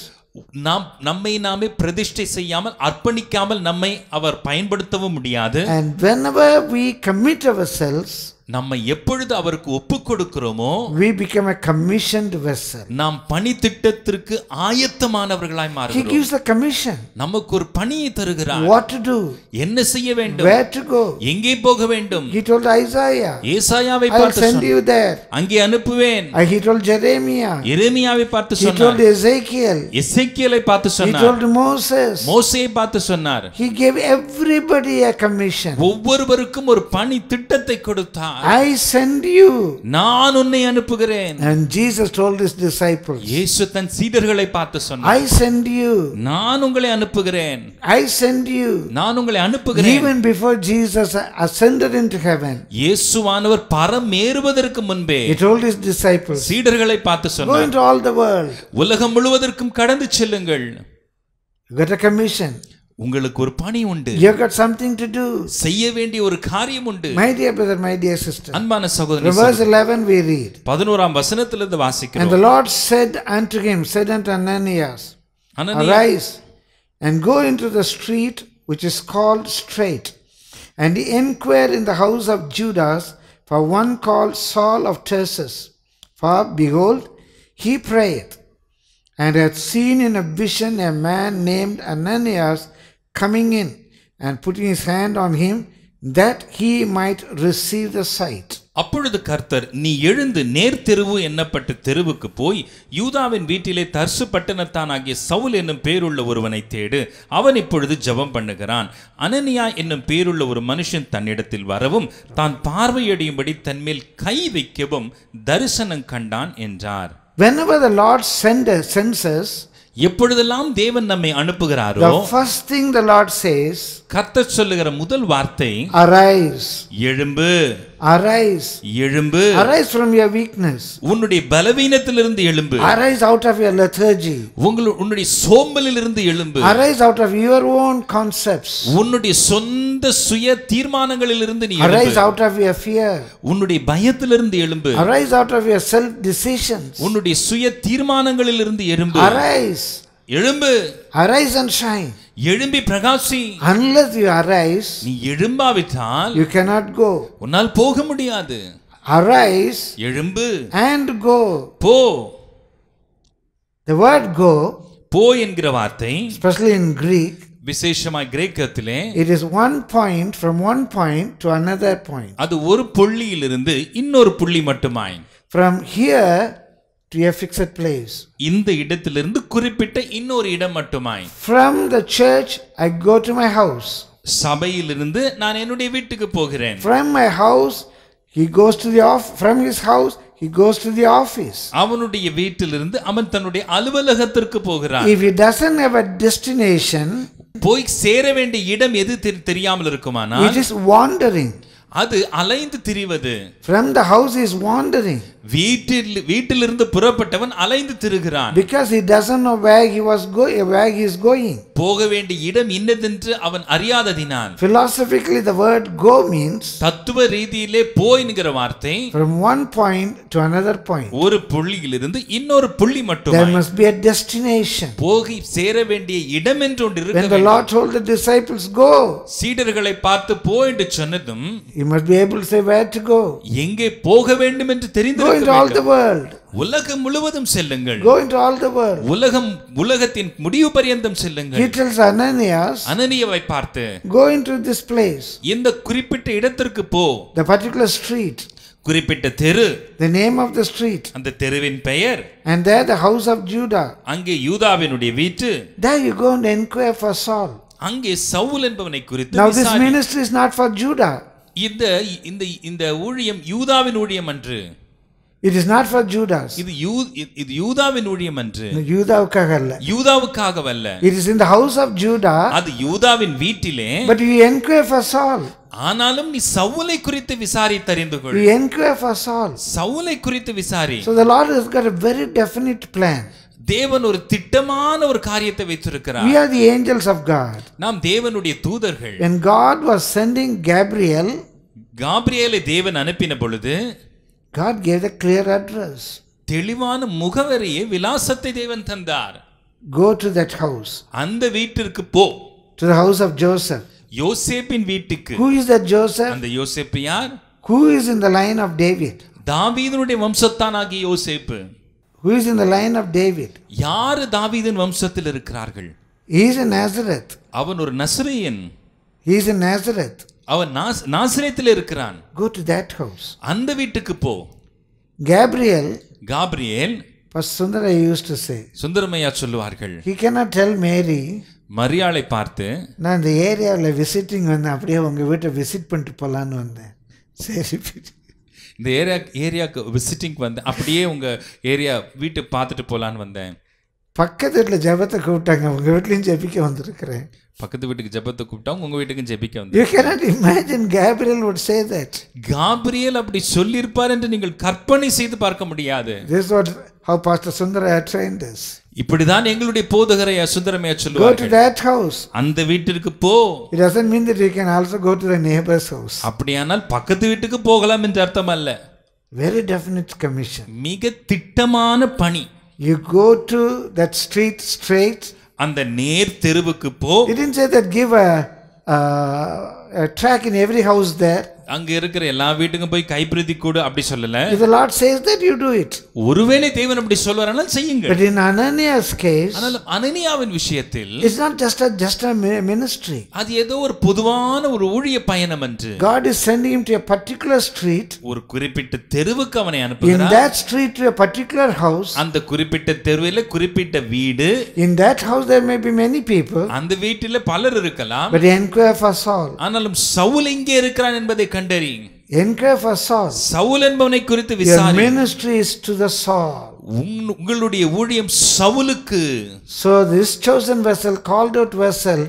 நாம் நம்மை நாமே பிரதிஷ்டை செய்யாமல் அர்ப்பணிக்காமல் நம்மை அவர் பயன்படுத்தவும் முடியாது and whenever we commit ourselves நம்மை எப்பொழுது அவருக்கு ஒப்பு கொடுக்கிறோமோ we become a commissioned vessel நாம் பணி திட்டத்திற்கு ஆயத்தமானவர்களாய் மாறுகிறோம் he gives the commission நமக்கு ஒரு பணியை தருகிறார் what to do என்ன செய்ய வேண்டும் where to go எங்கே போக வேண்டும் he told isaiah ஏசாயாவை பார்த்து send you there அங்கே அனுப்புவேன் uh, he told ஜெரேமியா எரேமியாவை பார்த்து சொன்னார் he told ezekiel எசேக்கியேலை பார்த்து சொன்னார் he told moses மோசேயை பார்த்து சொன்னார் he gave everybody a commission ஒவ்வொருவருக்கும் ஒரு பணி திட்டத்தை கொடுத்தார் I send you and Jesus told his disciples இயேசு தன் சீடர்களை I send you I send you even before Jesus ascended into heaven இயேசுவானவர் பரமேறுவதற்கு முன்பே he told his disciples go into all the world உலகம் முழுவதற்கும் கடந்து you get a commission உங்களுக்கு ஒரு பணி உண்டு you got something to do செய்ய வேண்டிய ஒரு காரியம் உண்டு my dear brother my dear sister அன்பான சகோதரனே verse 11 we read 11ஆம் வசனத்திலிருந்து வாசிக்கிறோம் and the lord said unto him said unto ananias arise and go into the street which is called straight and inquire in the house of judas for one called saul of tarsus for behold he prayeth and hath seen in a vision a man named ananias coming in and putting his hand on him that he might receive the sight. அப்பொழுது கர்த்தர் நீ எழுந்து நேர் தெருவு என்னப்பட்ட தெருவுக்கு போய் யூதாவின் வீட்டிலே தர்சு பட்டணத்தான் ஆகிய சவுல் என்னும் பேருள்ள ஒருவனை தேடு அவன் இப்பொழுது ஜபம் பண்ணுகிறான் அனனியா என்னும் பேருள்ள ஒரு மனுஷன் தன்னிடத்தில் வரவும் தான் பார்வையடையும்படி தன்மேல் கை வைக்கவும் தரிசனம் கண்டான் என்றார் Whenever the Lord send, sends us, எப்பொழுதெல்லாம் தேவன் நம்மை அனுப்புகிறாரோ first first thing the lord says கர்த்தர் சொல்லுகிற முதல் வார்த்தை arise எழும்பு அரைஸ் எழும்பு அரைஸ் ஃப்ரம் your weakness உன்னுடைய பலவீனத்திலிருந்து எழும்பு arise out of your lethargy உங்கள் உன்னுடைய சோம்பலிலிருந்து எழும்பு arise out of your own concepts உன்னுடைய சொந்த சுய தீர்மானங்களிலிருந்து நீ arise out of your fear உன்னுடைய பயத்திலிருந்து எழும்பு arise out of your self decisions உன்னுடைய சுய தீர்மானங்களிலிருந்து எழும்பு அரைஸ் எழும்பு arise and shine எழும்பி பிரகாசி unless you arise நீ எழும்பாவிட்டால் you cannot go உன்னால் போக முடியாது arise எழும்பு and go போ the word go போ என்கிற வார்த்தை especially in greek விசேஷமாய் கிரேக்கத்திலே it is one point from one point to another point அது ஒரு புள்ளியிலிருந்து இன்னொரு புள்ளி மட்டுமாய் from here to a fixed place இந்த இடத்திலிருந்து குறிப்பிட்ட இன்னொரு இடம் மட்டுமாய் from the church i go to my house சபையிலிருந்து நான் என்னுடைய வீட்டுக்கு போகிறேன் from my house he goes to the off from his house he goes to the office அவனுடைய வீட்டிலிருந்து அவன் தன்னுடைய அலுவலகத்திற்கு போகிறான் if he doesn't have a destination போய் சேர வேண்டிய இடம் எது தெரியாமல் இருக்குமானால் it is wandering அது அலைந்து திரிவது from the house is wandering வீட்டில் வீட்டிலிருந்து புறப்பட்டவன் அலைந்து திருகிறான் because he doesn't know where he was going where he is going போக வேண்டிய இடம் இன்னதென்று அவன் அறியாததினால் philosophically the word go means தத்துவ ரீதியிலே போய் என்கிற வார்த்தை from one point to another point ஒரு புள்ளியிலிருந்து இன்னொரு புள்ளி மட்டும் there must be a destination போகி சேர வேண்டிய இடம் என்று ஒன்று இருக்க வேண்டும் when the lord told the disciples go சீடர்களை பார்த்து போ என்று சொன்னதும் he must be able to say where to go எங்கே போக வேண்டும் என்று தெரிந்து into all the world. உலகம் முழுவதும் செல்லுங்கள் go into all the world உலகம் உலகத்தின் முடிவு பரியந்தம் செல்லுங்கள் he ananias அனனியாவை பார்த்து go into this place இந்த குறிப்பிட்ட இடத்திற்கு போ the particular street குறிப்பிட்ட தெரு the name of the street அந்த தெருவின் பெயர் and there the house of judah அங்கே யூதாவினுடைய வீட்டு there you go and inquire for saul அங்கே சவுல் என்பவனை குறித்து now this ministry is not for judah இந்த இந்த இந்த ஊழியம் யூதாவின் ஊழியம் அன்று It is not for Judas. இது இது யூதாவின் ஊழியம் அன்று யூதாவுக்காக அல்ல யூதாவுக்காக அல்ல It is in the house of Judah. அது யூதாவின் வீட்டிலே But you inquire for Saul. ஆனாலும் நீ சவுலை குறித்து விசாரி தெரிந்து கொள் You inquire for Saul. சவுலை குறித்து விசாரி. So the Lord has got a very definite plan. தேவன் ஒரு திட்டமான ஒரு காரியத்தை வைத்திருக்கிறார் we are the angels of god நாம் தேவனுடைய தூதர்கள் when god was sending gabriel காபிரியேலை தேவன் அனுப்பின பொழுது God gave the clear address. தெளிவான முகவரியை விலாசத்தை தேவன் தந்தார் கோ to that ஹவுஸ் அந்த வீட்டிற்கு போ to the house of joseph யோசேப்பின் வீட்டுக்கு who is தட் joseph அந்த யோசேப்பு யார் who is in the line of David தாவீதுனுடைய வம்சத்தானாகிய யோசேப்பு who is in the line of David யார் தாவீதின் வம்சத்தில் இருக்கிறார்கள் he is a nazareth அவன் ஒரு நசரேயன் he is a nazareth அவன் நாஸ் நாசிரியத்தில் இருக்கிறான் கோ டு தட் ஹவுஸ் அந்த வீட்டுக்கு போ கேப்ரியல் காப்ரியேல் பஸ் சுந்தர யூஸ் டு சே சுந்தரமையா சொல்லுவார்கள் ஹி cannot டெல் மேரி மரியாளை பார்த்து நான் இந்த ஏரியாவில் விசிட்டிங் வந்தேன் அப்படியே உங்கள் வீட்டை விசிட் பண்ணிட்டு போகலான்னு வந்தேன் சரி இந்த ஏரியா ஏரியாவுக்கு விசிட்டிங் வந்தேன் அப்படியே உங்கள் ஏரியா வீட்டை பார்த்துட்டு போகலான்னு வந்தேன் பக்கத்து வீட்டில் ஜபத்தை கூப்பிட்டாங்க உங்கள் வீட்லேயும் ஜபிக்க வந்திருக்கிறேன் பக்கத்து வீட்டுக்கு ஜெபத்தை கூப்பிட்டா உங்க வீட்டுக்கு ஜெபிக்க வந்து you cannot imagine Gabriel would say that Gabriel அப்படி சொல்லி இருப்பார் என்று நீங்கள் கற்பனை செய்து பார்க்க முடியாது this what how pastor Sundara trained இப்படி தான் எங்களுடைய போதகரை சுந்தரமே சொல்லுவார் கோ டு தட் ஹவுஸ் அந்த வீட்டுக்கு போ it doesn't mean that you can also go to the neighbours house அப்படியானால் பக்கத்து வீட்டுக்கு போகலாம் என்று அர்த்தம் அல்ல வெரி டெஃபினட் கமிஷன் மிக திட்டமான பணி you go to that street straight அந்த நேர் தெருவுக்கு போ It didn't say that give uh, a track in every house there. அங்க இருக்கிற எல்லா வீட்டுக்கும் போய் கைப்பிரதி கொடு அப்படி சொல்லல if the lord says that you do it ஒருவேளை தேவன் அப்படி சொல்வாரானா செய்யுங்க but in ananias case ஆனால் அனனியாவின் விஷயத்தில் it's not just a just a ministry அது ஏதோ ஒரு பொதுவான ஒரு ஊழிய பயணம் என்று god is sending him to a particular street ஒரு குறிப்பிட்ட தெருவுக்கு அவனை அனுப்புகிறார் in that street to a particular house அந்த குறிப்பிட்ட தெருவிலே குறிப்பிட்ட வீடு in that house there may be many people அந்த வீட்டிலே பலர் இருக்கலாம் but inquire for saul ஆனாலும் சவுல் எங்கே இருக்கிறான் என்பதை கண்டறி என்கிரேஃபர் சால் சவுல் என்பவனை குறித்து விசாரி ministry is to the Saul உங்களுடைய ஊழியம் சவுலுக்கு so this chosen vessel called out vessel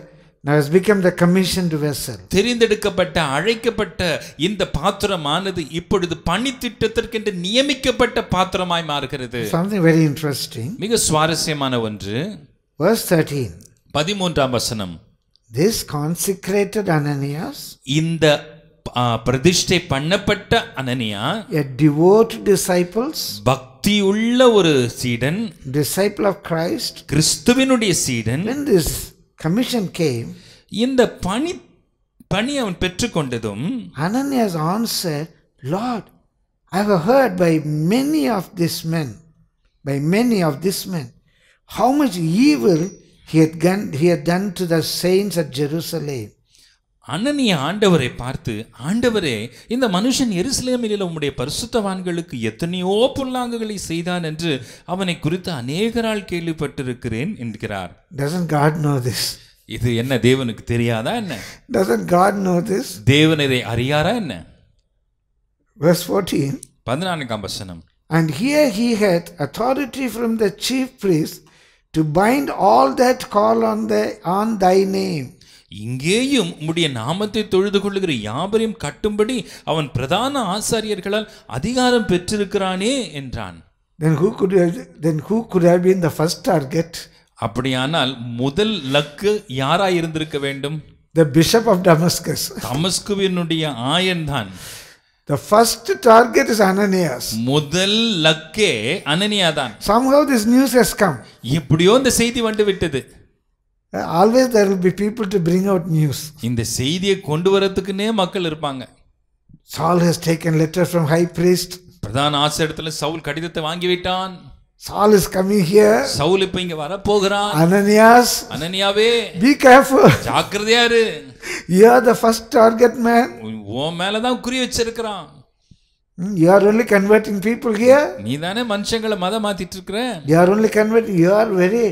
now has become the commissioned vessel தெரிந்தெடுக்கப்பட்ட அழைக்கப்பட்ட இந்த பாத்திரமானது இப்பொழுது பணி திட்டத்திற்கென்று நியமிக்கப்பட்ட பாத்திரமாய் மாறுகிறது something very interesting மிக சுவாரஸ்யமான ஒன்று verse 13 பதிமூன்றாம் வசனம் this consecrated ananias இந்த பிரதிஷ்டை பண்ணப்பட்ட அனனியா a devout disciples பக்தியுள்ள ஒரு சீடன் disciple of Christ கிறிஸ்துவினுடைய சீடன் when this commission came இந்த பணி பணி அவன் பெற்றுக்கொண்டதும் Ananya's answered lord i have heard by many of these men by many of these men how much evil he had done, he had done to the saints at jerusalem அனனிய ஆண்டவரை பார்த்து ஆண்டவரே இந்த மனுஷன் எருசலேமில் உம்முடைய பரிசுத்தவான்களுக்கு எத்தனையோ புல்லாங்குகளை செய்தான் என்று அவனை குறித்து அநேகரால் கேள்விப்பட்டிருக்கிறேன் என்கிறார் டசன் காட் நோ திஸ் இது என்ன தேவனுக்கு தெரியாதா என்ன டசன் காட் நோ திஸ் தேவன் இதை அறியாரா என்ன வெஸ் 14 பதினான்காம் வசனம் and here he had authority from the chief priest to bind all that call on the on thy name இங்கேயும் உம்முடைய நாமத்தை தொழுது கொள்ளுகிற யாவரையும் கட்டும்படி அவன் பிரதான ஆசாரியர்களால் அதிகாரம் பெற்றிருக்கிறானே என்றான் Then who could have, then who could have been the first அப்படியானால் முதல் லக்கு யாரா இருந்திருக்க வேண்டும் த பிஷப் ஆஃப் Damascus. தமஸ்குவினுடைய ஆயன் தான் The first target is Ananias. முதல் லக்கே அனனியா தான். Somehow this news is come. இப்படியோ இந்த செய்தி வந்து விட்டது. Always there will be people to bring out news இந்த செய்தியை கொண்டு வரதுக்குன்னே மக்கள் இருப்பாங்க Saul has taken letter from high priest பிரதான ஆசை இடத்துல சவுல் கடிதத்தை வாங்கி விட்டான் சால் இஸ் கமிங் ஹியர் சவுல் இப்போ இங்க வர போகிறான் அனனியாஸ் அனனியாவே பி கேர்ஃபுல் ஜாக்கிரதையா இரு you are the first target man உன் மேல தான் குறி வச்சிருக்கான் You are only converting people here. நீ தானே மனுஷங்களை மதம் மாத்திட்டு இருக்கிற. You are only converting. You are very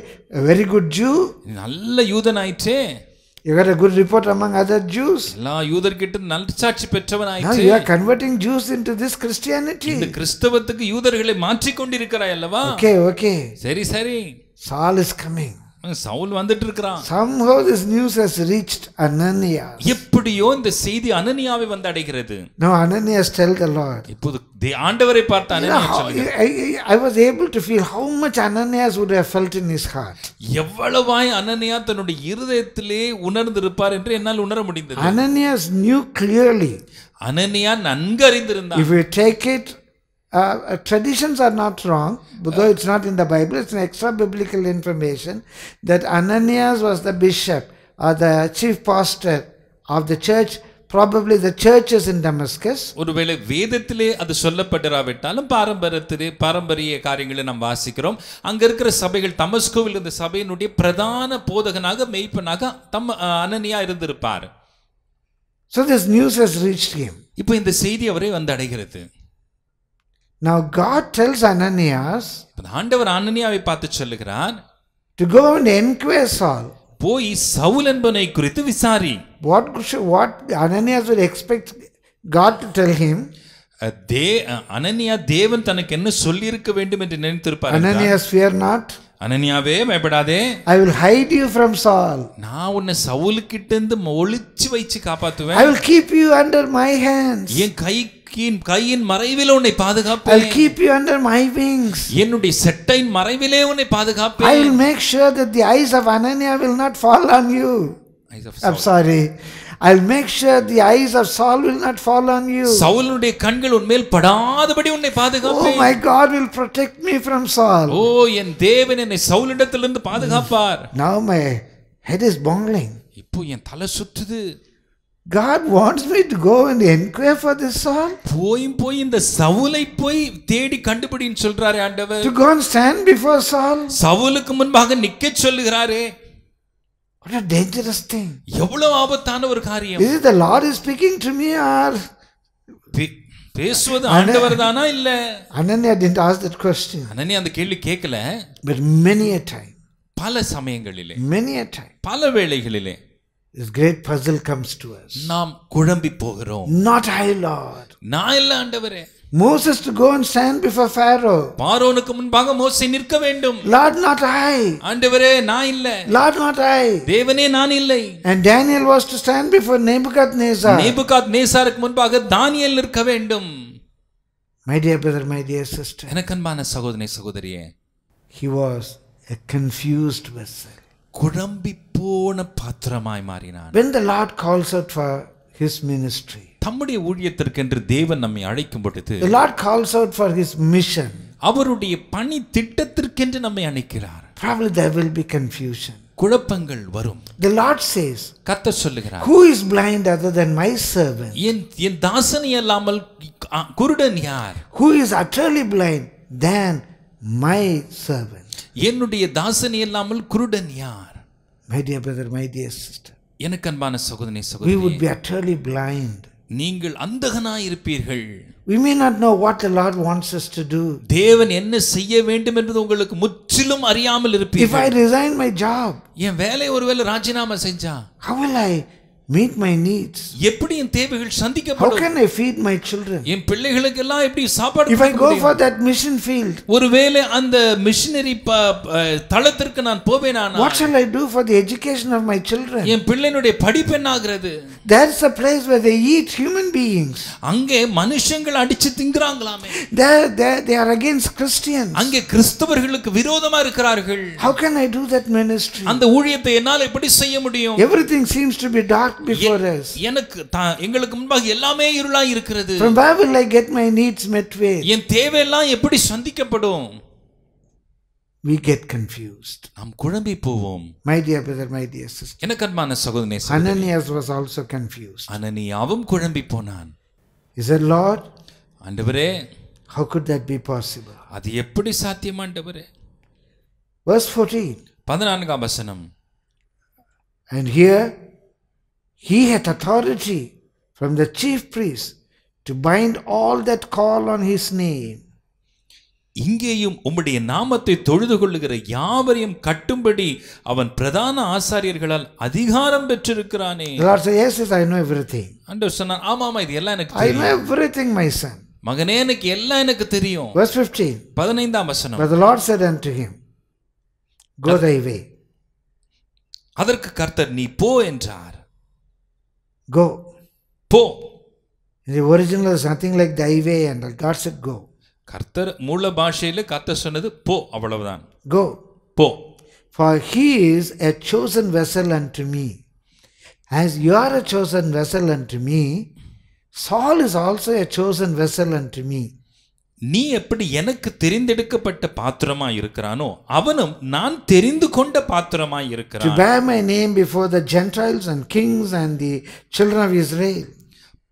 very good Jew. நல்ல யூதன் ஆயிட்டே. You got a good report among other Jews. எல்லா யூதர்கிட்ட நற்சாட்சி பெற்றவன் ஆயிட்டே. You are converting Jews into this Christianity. இந்த கிறிஸ்தவத்துக்கு யூதர்களை மாற்றி கொண்டிருக்கிறாய் அல்லவா? Okay, okay. சரி சரி. Saul is coming. சவுல் வந்துட்டு இருக்கிறான் somehow this news has reached anania எப்படியோ இந்த செய்தி அனனியாவை வந்து அடைகிறது no ananias tell the lord இப்போது ஆண்டவரை பார்த்த i was able to feel how much ananias would have felt in his heart எவ்வளவாய் அனனியா தன்னுடைய இருதயத்திலே உணர்ந்திருப்பார் என்று என்னால் உணர முடிந்தது ananias knew clearly அனனியா நன்கு அறிந்திருந்தார் if we take it uh, uh, traditions are not wrong, though it's not in the Bible, it's an extra biblical information that Ananias was the bishop or the chief pastor of the church probably the churches in Damascus ஒருவேளை வேதத்திலே அது சொல்லப்பட்டிராவிட்டாலும் பாரம்பரியத்திலே பாரம்பரிய காரியங்களை நாம் வாசிக்கிறோம் அங்கே இருக்கிற சபைகள் தமஸ்கோவில் இருந்த சபையினுடைய பிரதான போதகனாக மெய்ப்பனாக தம் அனனியாக இருந்திருப்பார் so this news has reached him இப்போ இந்த செய்தி அவரே வந்து அடைகிறது now காட் tells அனன்யாஸ் ஆண்டவர் அனன்யாவை பார்த்து சொல்லுகிறார் to go and inquire all పోయి సౌల్ ఎంబనే కురితు విసారి what what Ananias will expect God to tell him தே அனன்யா தேவன் தனக்கு என்ன சொல்லியிருக்க வேண்டும் என்று நினைத்திருப்பார் அனன்யாஸ் ஃபியர் நாட் அனனியாவே பயப்படாதே I will hide you from Saul நான் உன்னை சவுல் கிட்ட இருந்து ஒளிச்சு வைச்சு காப்பாத்துவேன் I will keep you under my hands என் கை கையின் மறைவில் உன்னை பாதுகாப்பேன் I will keep you under my wings என்னுடைய செட்டையின் மறைவிலே உன்னை பாதுகாப்பேன் I will make sure that the eyes of அனனியா will not fall on you eyes of sorry I'll make sure the eyes of Saul will not fall on you. சவுலுடைய கண்கள் உன்மேல் படாதபடி Oh my God will protect me from Saul. O Saul தேவன் என்னை சவுலிடத்திலிருந்து பாதுகாப்பார். Now my head is bungling. இப்போ என் தலை சுத்துது. God wants me to go and inquire for this Saul. போய் போய் இந்த சவுலை போய் தேடி கண்டுபிடின்னு சொல்றாரு ஆண்டவர். To go and stand before Saul. சவுலுக்கு முன்பாக நிக்க சொல்லுகிறாரே. What a dangerous thing. எவ்வளவு ஆபத்தான ஒரு காரியம். Is the Lord is speaking to me or பேசுவது ஆண்டவர் தானா இல்ல Ananya didn't ask that question. Ananya அந்த கேள்வி கேட்கல. But many a time. பல சமயங்களிலே. Many a time. பல வேளைகளிலே. This great puzzle comes to us. நாம் குழம்பி போகிறோம். Not I Lord. நான் இல்ல ஆண்டவரே. Moses to go and stand before Pharaoh. பார்வோனுக்கு முன்பாக மோசே நிற்க வேண்டும். Lord not I. ஆண்டவரே na இல்லை. Lord not I. தேவனே na இல்லை. And Daniel was to stand before Nebuchadnezzar. Nebuchadnezzar நேபுகாத்நேச்சாருக்கு முன்பாக தானியேல் நிற்க வேண்டும். My dear brother, my dear sister. எனக்கு அன்பான சகோதரனே சகோதரியே. He was a confused vessel. குழம்பி போன patramai மாறினான். When the Lord calls out for his ministry. தம்முடைய ஊழியத்திற்கென்று தேவன் நம்மை அழைக்கும் பொழுது the lord calls out for his mission அவருடைய பணி திட்டத்திற்கென்று நம்மை அழைக்கிறார் probably there will be confusion குழப்பங்கள் வரும் the lord says கர்த்தர் சொல்கிறார் who is blind other than my servant என் என் தாசனை அல்லாமல் குருடன் யார் who is utterly blind than my servant என்னுடைய தாசனை அல்லாமல் குருடன் யார் my dear brother my dear sister எனக்கு அன்பான சகோதரனே சகோதரி we would be utterly blind நீங்கள் அந்தகனாய் இருப்பீர்கள் we may not know what the lord wants us to do தேவன் என்ன செய்ய வேண்டும் என்பது உங்களுக்கு முற்றிலும் அறியாமல் இருப்பீர்கள் if i resign my job என் வேலை ஒருவேளை ராஜினாமா செஞ்சா how will i Meet my needs. எப்படி என் தேவைகள் சந்திக்கப்படும் how can i feed my children என் பிள்ளைகளுக்கு எல்லாம் எப்படி சாப்பாடு if i go for that mission field ஒருவேளை அந்த மிஷனரி தளத்திற்கு நான் போவேனானா what shall i do for the education of my children என் பிள்ளையினுடைய படிப்பு என்ன ஆகிறது there's a place where they eat human beings அங்கே மனுஷங்களை அடிச்சு திங்கறாங்களாமே there there they are against christians அங்கே கிறிஸ்தவர்களுக்கு விரோதமா இருக்கிறார்கள் how can i do that ministry அந்த ஊழியத்தை என்னால் எப்படி செய்ய முடியும் everything seems to be dark dark before us எனக்கு எங்களுக்கு முன்பாக எல்லாமே இருளாய் இருக்கிறது from where will i get my needs met with என் தேவையெல்லாம் எப்படி சந்திக்கப்படும் we get confused நாம் குழம்பி போவோம் my dear brother my dear sister எனக்கு அன்பான சகோதரனே ananias was also confused ananiyavum குழம்பி போனான் is said lord ஆண்டவரே how could that be possible அது எப்படி சாத்தியம் ஆண்டவரே verse 14 பதினான்காம் வசனம் and here he hath authority from the chief priest to bind all that call on his name இங்கேயும் உம்முடைய நாமத்தை தொழுது கொள்ளுகிற யாவரையும் கட்டும்படி அவன் பிரதான ஆசாரியர்களால் அதிகாரம் பெற்றிருக்கிறானே Lord say yes yes I ஆமா ஆமா இது எல்லாம் எனக்கு மை சன் மகனே எனக்கு எல்லாம் எனக்கு தெரியும் வெர்ஸ் 15 அதற்கு கர்த்தர் நீ போ என்றார் Go. po. the original, is something like thy way, and God said, Go. கர்த்தர் மூல பாஷையில கர்த்தர் சொன்னது போ அவ்வளவுதான் Go. po. For he is a chosen vessel unto me. As you are a chosen vessel unto me, Saul is also a chosen vessel unto me. நீ எப்படி எனக்கு தெரிந்தெடுக்கப்பட்ட பாத்திரமா இருக்கிறானோ அவனும் நான் தெரிந்து கொண்ட பாத்திரமா இருக்கிறான் to bear my name before the gentiles and kings and the children of israel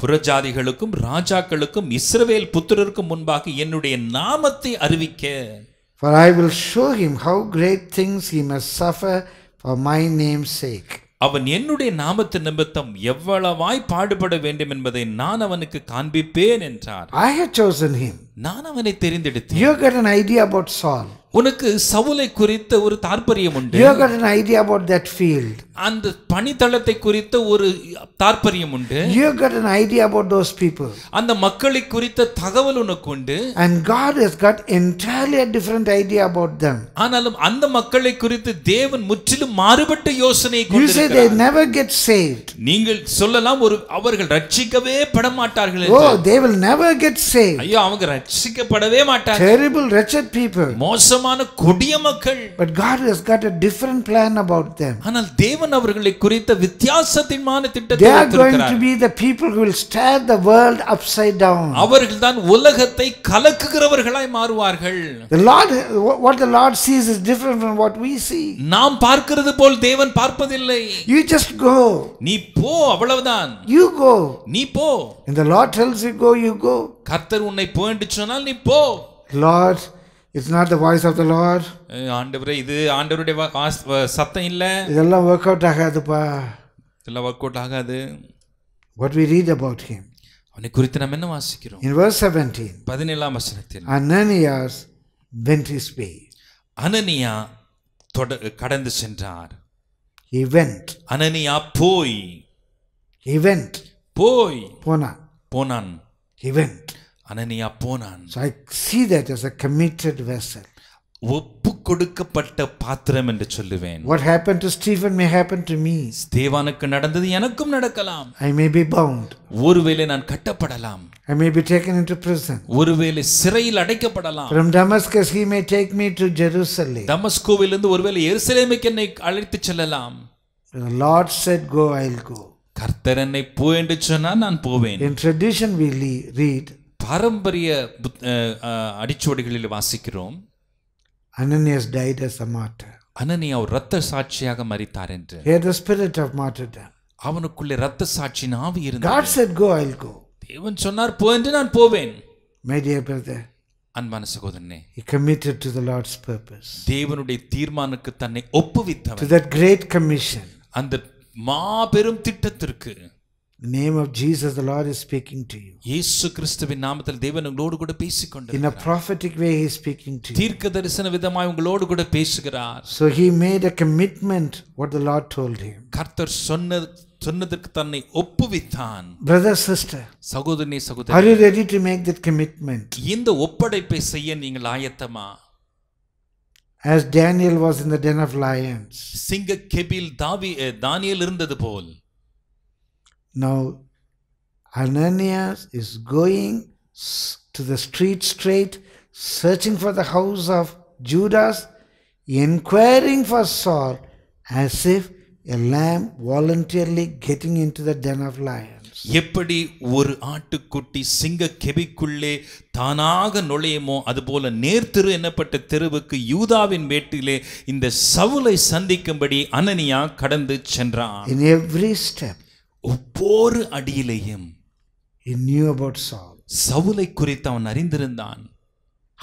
புறஜாதிகளுக்கும் ராஜாக்களுக்கும் இஸ்ரவேல் புத்திரருக்கும் முன்பாக என்னுடைய நாமத்தை அறிவிக்க for i will show him how great things he must suffer for my name's sake அவன் என்னுடைய நாமத்து நிமித்தம் எவ்வளவாய் பாடுபட வேண்டும் என்பதை நான் அவனுக்கு காண்பிப்பேன் என்றார் ஐ ஹவ் chosen him நான் அவனை தெரிந்தெடுத்தேன் you got an idea about Saul உனக்கு சவுலை குறித்த ஒரு தாற்பயம் உண்டு you have got an idea about that field அந்த பணித்தளத்தை குறித்த ஒரு தாற்பயம் உண்டு you have got an idea about those people அந்த மக்களை குறித்த தகவல் உனக்கு உண்டு and god has got entirely a different idea about them ஆனாலும் அந்த மக்களை குறித்து தேவன் முற்றிலும் மாறுபட்ட யோசனையை கொண்டிருக்கிறார் you say they never get saved நீங்கள் சொல்லலாம் ஒரு அவர்கள் ரட்சிக்கவே பட மாட்டார்கள் oh they will never get saved ஐயோ அவங்க ரட்சிக்கப்படவே மாட்டார்கள் terrible wretched people மோசம் மோசமான கொடிய மக்கள் but God has got a different plan about them ஆனால் தேவன் அவர்களை குறித்த வித்தியாசமான திட்டத்தை they are going to be the people who will stir the world upside down அவர்கள் தான் உலகத்தை கலக்குகிறவர்களாய் மாறுவார்கள் the lord what the lord sees is different from what we see நாம் பார்க்கிறது போல் தேவன் பார்ப்பதில்லை you just go நீ போ அவ்வளவுதான் you go நீ போ and the lord tells you go you go கர்த்தர் உன்னை போ என்று சொன்னால் நீ போ lord it's not the voice of the Lord ஆண்டவரே இது ஆண்டவருடைய சத்தம் இல்லை இதெல்லாம் ஒர்க் அவுட் ஆகாதுப்பா இதெல்லாம் ஒர்க் அவுட் ஆகாது what we read about him அவனை குறித்து நம்ம என்ன வாசிக்கிறோம் இன் வெர்ஸ் 17 பதினேழாம் வசனத்தில் அனனியாஸ் வென்ட் ஹிஸ் வே அனனியா கடந்து சென்றார் இவென்ட் அனனியா போய் இவென்ட் போய் போனான் போனான் இவென்ட் அனனியா போனான் so i see that as a committed vessel ஒப்பு கொடுக்கப்பட்ட பாத்திரம் என்று சொல்லுவேன் what happened to stephen may happen to me ஸ்தேவானுக்கு நடந்தது எனக்கும் நடக்கலாம் i may be bound ஒருவேளை நான் கட்டப்படலாம் i may be taken into prison ஒருவேளை சிறையில் அடைக்கப்படலாம் from damascus he may take me to jerusalem தமஸ்கோவிலிருந்து ஒருவேளை எருசலேமுக்கு என்னை அழைத்து செல்லலாம் the lord said go i'll go கர்த்தர் என்னை போ என்று சொன்னால் நான் போவேன் in tradition we read பாரம்பரிய அடிச்சுவடிகளில் வாசிக்கிறோம் Ananias died as a martyr. அனனியா ஒரு இரத்த சாட்சியாக மரித்தார் என்று he the spirit of of அவனுக்குள்ளே இரத்த சாட்சியின் ஆவி இருந்தது. Set go I will go தேவன் சொன்னார் போ என்று நான் போவேன். மை டியர் பிரதர் அன்பான சகோதரனே he committed to the Lord's purpose தேவனுடைய தீர்மானத்துக்கு தன்னை ஒப்புவித்தவர் டு தட் கிரேட் கமிஷன் அந்த மாபெரும் திட்டத்திற்கு The name of Jesus, the Lord is speaking to you. இயேசு கிறிஸ்துவின் நாமத்தில் தேவன் உங்களோடு கூட பேசிக்கொண்டு In a prophetic way, He is speaking to you. தீர்க்க தரிசன விதமாய் உங்களோடு கூட பேசுகிறார். So he made a commitment what the Lord told him. கர்த்தர் சொன்ன சொன்னதற்கு தன்னை ஒப்புவித்தான் பிரதர் சிஸ்டர் சகோதரனே சகோதரர் are you ready to make that commitment இந்த ஒப்படைப்பை செய்ய நீங்கள் ஆயத்தமா as daniel was in the den of lions சிங்க கெபில் தாவி தானியேல் இருந்தது போல் Now, Ananias is going to the street straight, searching for the house of Judas, inquiring for Saul as if a lamb voluntarily getting into the den of lions. எப்படி ஒரு ஆட்டுக்குட்டி சிங்க கெபிக்குள்ளே தானாக நுழையுமோ அதுபோல நேர்த்திரு என்னப்பட்ட தெருவுக்கு யூதாவின் வேட்டிலே இந்த சவுலை சந்திக்கும்படி அனனியா கடந்து சென்றான் இன் எவ்ரி ஸ்டெப் ஒவ்வொரு அடியிலேயும் he knew about Saul. சவுலை குறித்து அவன் அறிந்திருந்தான்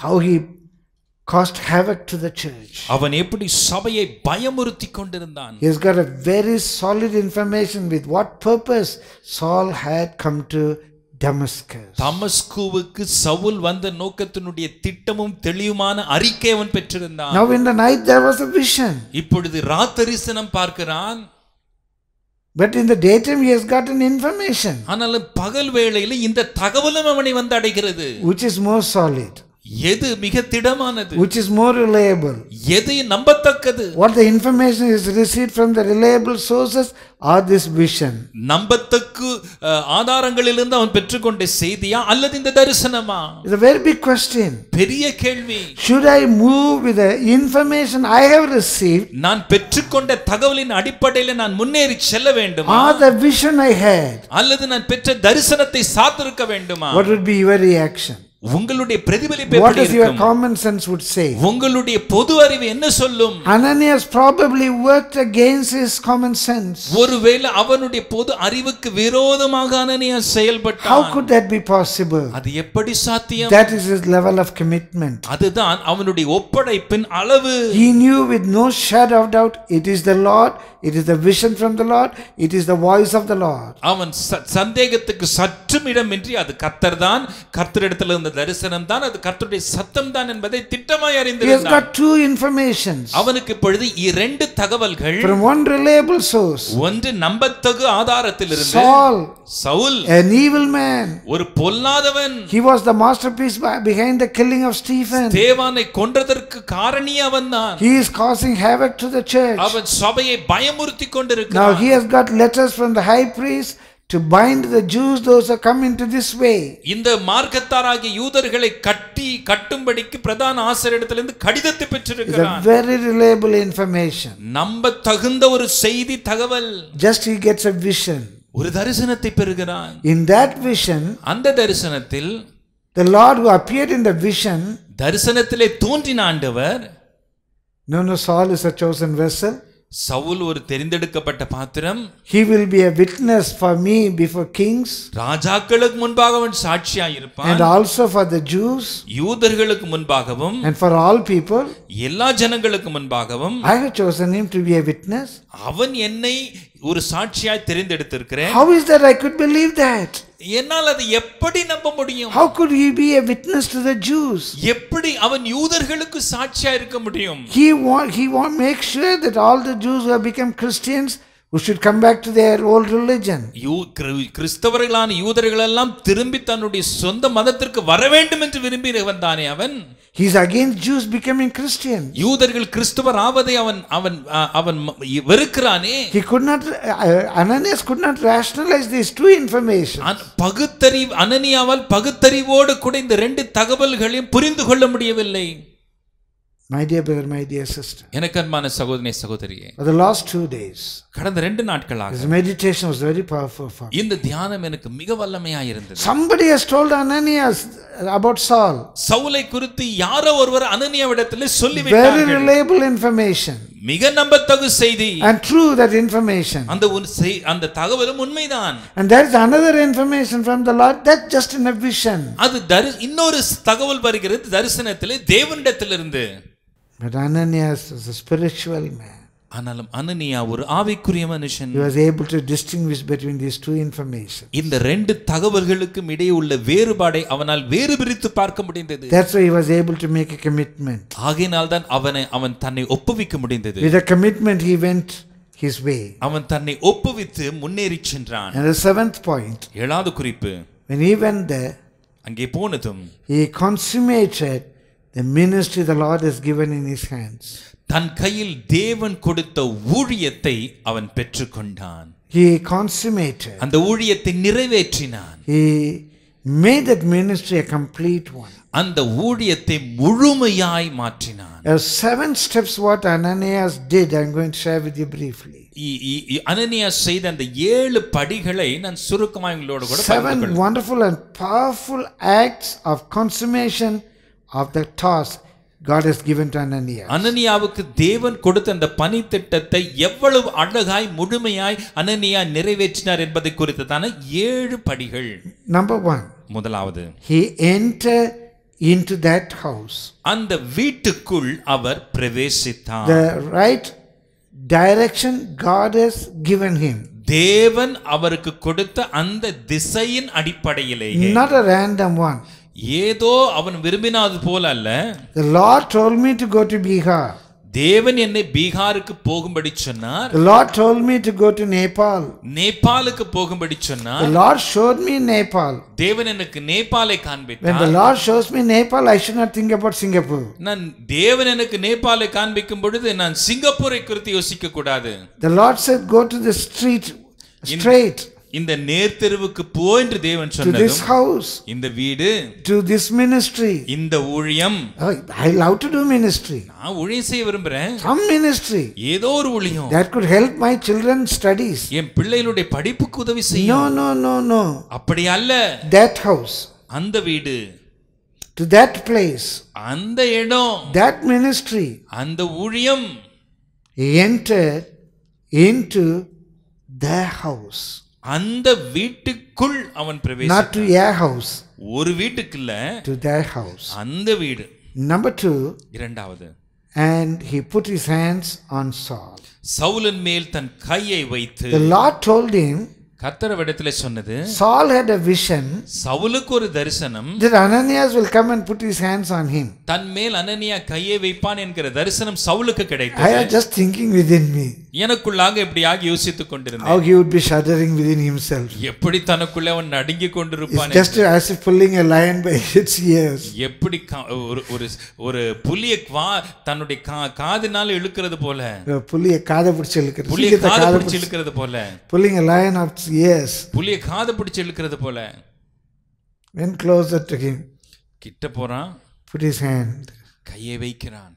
how he caused havoc to the church அவன் எப்படி சபையை பயமுறுத்தி கொண்டிருந்தான் he has got a very solid information with what purpose Saul had come to Damascus தமஸ்குவுக்கு சவுல் வந்த நோக்கத்தினுடைய திட்டமும் தெளிவுமான அறிக்கை அவன் பெற்றிருந்தான் now in the night there was a vision இப்பொழுது ராத்திரிசனம் பார்க்கிறான் But in the daytime, he has gotten information. Which is more solid. எது மிக திடமானது which is more reliable எது நம்பத்தக்கது what the information is received from the reliable sources or this vision நம்பத்தக்கு ஆதாரங்களிலிருந்து அவன் பெற்றுக்கொண்ட செய்தியா அல்லது இந்த தரிசனமா it's a very big question பெரிய கேள்வி should i move with the information i have received நான் பெற்றுக்கொண்ட தகவலின் அடிப்படையில் நான் முன்னேறி செல்ல வேண்டுமா or the vision i had அல்லது நான் பெற்ற தரிசனத்தை சாத்திருக்க வேண்டுமா what would be your reaction உங்களுடைய பிரதிபலிப்பு what is your common sense would say உங்களுடைய பொது அறிவு என்ன சொல்லும் ananias probably worked against his common sense ஒருவேளை அவனுடைய பொது அறிவுக்கு விரோதமாக அனனியாஸ் செயல்பட்டான் how could that be possible அது எப்படி சாத்தியம் that is his level of commitment அதுதான் அவனுடைய ஒப்படைப்பின் அளவு he knew with no shadow of doubt it is the lord it is the vision from the lord it is the voice of the lord அவன் சந்தேகத்துக்கு சற்றும் இடமின்றி அது கர்த்தர் கர்த்தரிடத்திலிருந்து தரிசனம் தான் அது கர்த்தருடைய சத்தம் தான் என்பதை திட்டமாய் he has got two informations அவனுக்கு இப்பொழுது இரண்டு தகவல்கள் from one reliable source ஒன்று நம்பத்தகு ஆதாரத்திலிருந்து Saul saul an evil man ஒரு பொல்லாதவன் he was the masterpiece behind the killing of Stephen Devanai கொன்றதற்கு காரணி அவன்தான் he is causing havoc to the church அவன் சபையை பயமுறுத்தி கொண்டிருக்கிறான் now he has got letters from the high priest to bind the Jews those who come into this way. இந்த மார்க்கத்தாராகிய யூதர்களை கட்டி கட்டும்படிக்கு பிரதான ஆசிரியரிடத்திலிருந்து கடிதத்தை பெற்றிருக்கிறான். very reliable information. நம்ப தகுந்த ஒரு செய்தி தகவல். Just he gets a vision. ஒரு தரிசனத்தை பெறுகிறான். In that vision அந்த தரிசனத்தில் the Lord who appeared in the vision தரிசனத்திலே தோன்றின ஆண்டவர் No, no, Saul is a chosen vessel. Saul ஒரு தெரிந்தெடுக்கப்பட்ட பாத்திரம் he will be a witness for me before kings ராஜாக்களுக்கு முன்பாக அவன் சாட்சியா இருப்பான் and also for the jews யூதர்களுக்கு முன்பாகவும் and for all people எல்லா ஜனங்களுக்கு முன்பாகவும் i have chosen him to be a witness அவன் என்னை ஒரு சாட்சியாய் தெரிந்தெடுத்திருக்கிறேன் how is that i could believe that என்னால் அதை எப்படி நம்ப முடியும் how could he be a witness to the jews எப்படி அவன் யூதர்களுக்கு சாட்சியா இருக்க முடியும் he want he want make sure that all the jews who have become christians who should come back to their old religion. யூ கிறிஸ்தவர்களான யூதர்களெல்லாம் திரும்பி தன்னுடைய சொந்த மதத்திற்கு வர வேண்டும் என்று விரும்பியவன் தானே அவன் He is against Jews becoming Christian. யூதர்கள் கிறிஸ்தவர் ஆவதை அவன் அவன் அவன் வெறுக்கிறானே He could not Ananias could not rationalize these two information. பகுத்தறிவு அனனியாவால் பகுத்தறிவோடு கூட இந்த ரெண்டு தகவல்களையும் புரிந்து கொள்ள முடியவில்லை My dear brother, my dear sister. எனக்கு அன்பான சகோதரனே சகோதரியே. For the last two days. கடந்த ரெண்டு நாட்களாக. This meditation was very powerful for me. இந்த தியானம் எனக்கு மிக வல்லமையா இருந்தது. Somebody has told Ananias about Saul. சவுலை குறித்து யாரோ ஒருவர் அனனியாவிடத்தில் சொல்லி விட்டார்கள். Very reliable information. மிக நம்பத்தகு செய்தி and true that information அந்த அந்த தகவலும் உண்மைதான் and there is another information from the lord that just in a vision அது இன்னொரு தகவல் வருகிறது தரிசனத்திலே தேவனிடத்திலிருந்து But Ananias was a spiritual man. ஆனாலும் அனனியா ஒரு ஆவிக்குரிய மனுஷன் he was able to distinguish between these two information இந்த ரெண்டு தகவல்களுக்கும் இடையே உள்ள வேறுபாடை அவனால் வேறு பிரித்து பார்க்க முடிந்தது that's why he was able to make a commitment ஆகையினால் தான் அவனை அவன் தன்னை ஒப்புவிக்க முடிந்தது with a commitment he went his way அவன் தன்னை ஒப்புவித்து முன்னேறி சென்றான் and the seventh point ஏழாவது குறிப்பு when he went there அங்கே போனதும் he consummated the ministry the Lord has given in his hands. தன் கையில் தேவன் கொடுத்த ஊழியத்தை அவன் பெற்றுக்கொண்டான். He consummated. அந்த ஊழியத்தை நிறைவேற்றினான். He made that ministry a complete one. அந்த ஊழியத்தை முழுமையாய் மாற்றினான். There are seven steps what Ananias did. I'm going to share with you briefly. Ananias செய்த அந்த ஏழு படிகளை நான் சுருக்கமாக உங்களோட கூட seven wonderful and powerful acts of consummation of the task God has given to Ananias. அனனியாவுக்கு தேவன் கொடுத்த அந்த பணி திட்டத்தை எவ்வளவு அழகாய் முழுமையாய் அனனியா நிறைவேற்றினார் என்பதை குறித்ததான ஏழு படிகள் நம்பர் ஒன் முதலாவது he enter into that house அந்த வீட்டுக்குள் அவர் பிரவேசித்தார் the right direction God has given him தேவன் அவருக்கு கொடுத்த அந்த திசையின் அடிப்படையிலேயே not a random one ஏதோ அவன் விரும்பினது போல அல்ல the lord told me to go to bihar தேவன் என்னை பீகாருக்கு போகும்படி சொன்னார் the lord told me to go to nepal நேபாளுக்கு போகும்படி சொன்னார் the lord showed me nepal தேவன் எனக்கு நேபாளை காண்பித்தார் when the lord shows me nepal i should not think about singapore நான் தேவன் எனக்கு நேபாளை காண்பிக்கும் பொழுது நான் சிங்கப்பூரை குறித்து யோசிக்க கூடாது the lord said go to the street straight இந்த நேர்த்தெருவுக்கு போ என்று தேவன் சொன்னதும் this house இந்த வீடு to this ministry இந்த ஊழியம் oh, i love to do ministry நான் ஊழியம் செய்ய விரும்பறேன் some ministry ஏதோ ஒரு ஊழியம் that could help my children studies என் பிள்ளைகளுடைய படிப்புக்கு உதவி செய்யும் no no no no அப்படி அல்ல that house அந்த வீடு to that place அந்த இடம் that ministry அந்த ஊழியம் he entered into the house அந்த வீட்டுக்குள் அவன் பிரவேசித்தான் not to a house ஒரு வீட்டுக்கு இல்ல to their house அந்த வீடு number 2 இரண்டாவது and he put his hands on Saul சவுலன் மேல் தன் கையை வைத்து the lord told him கர்த்தரவிடத்தில் சொன்னது சால் ஹேட் அ விஷன் சவுலுக்கு ஒரு தரிசனம் that Ananias will come and put his hands on him தன் மேல் அனனியா கையை வைப்பான் என்கிற தரிசனம் சவுலுக்கு கிடைத்தது I was just thinking within me எனக்குள்ளாக இப்படியாக யோசித்துக் கொண்டிருந்தேன் how he would be shuddering within himself எப்படி தனக்குள்ளே அவன் நடுங்கிக் கொண்டிருப்பான் just as if pulling a lion by its ears எப்படி ஒரு ஒரு ஒரு புலியை கா தன்னுடைய காதுனால இழுக்கிறது போல புலியை காதை பிடிச்சு இழுக்கிறது புலியை காதை பிடிச்சு இழுக்கிறது போல pulling a lion of ears புலியை காது பிடிச்சு இழுக்கிறது போல when க்ளோஸ் to him கிட்ட போறான் put his hand கையை வைக்கிறான்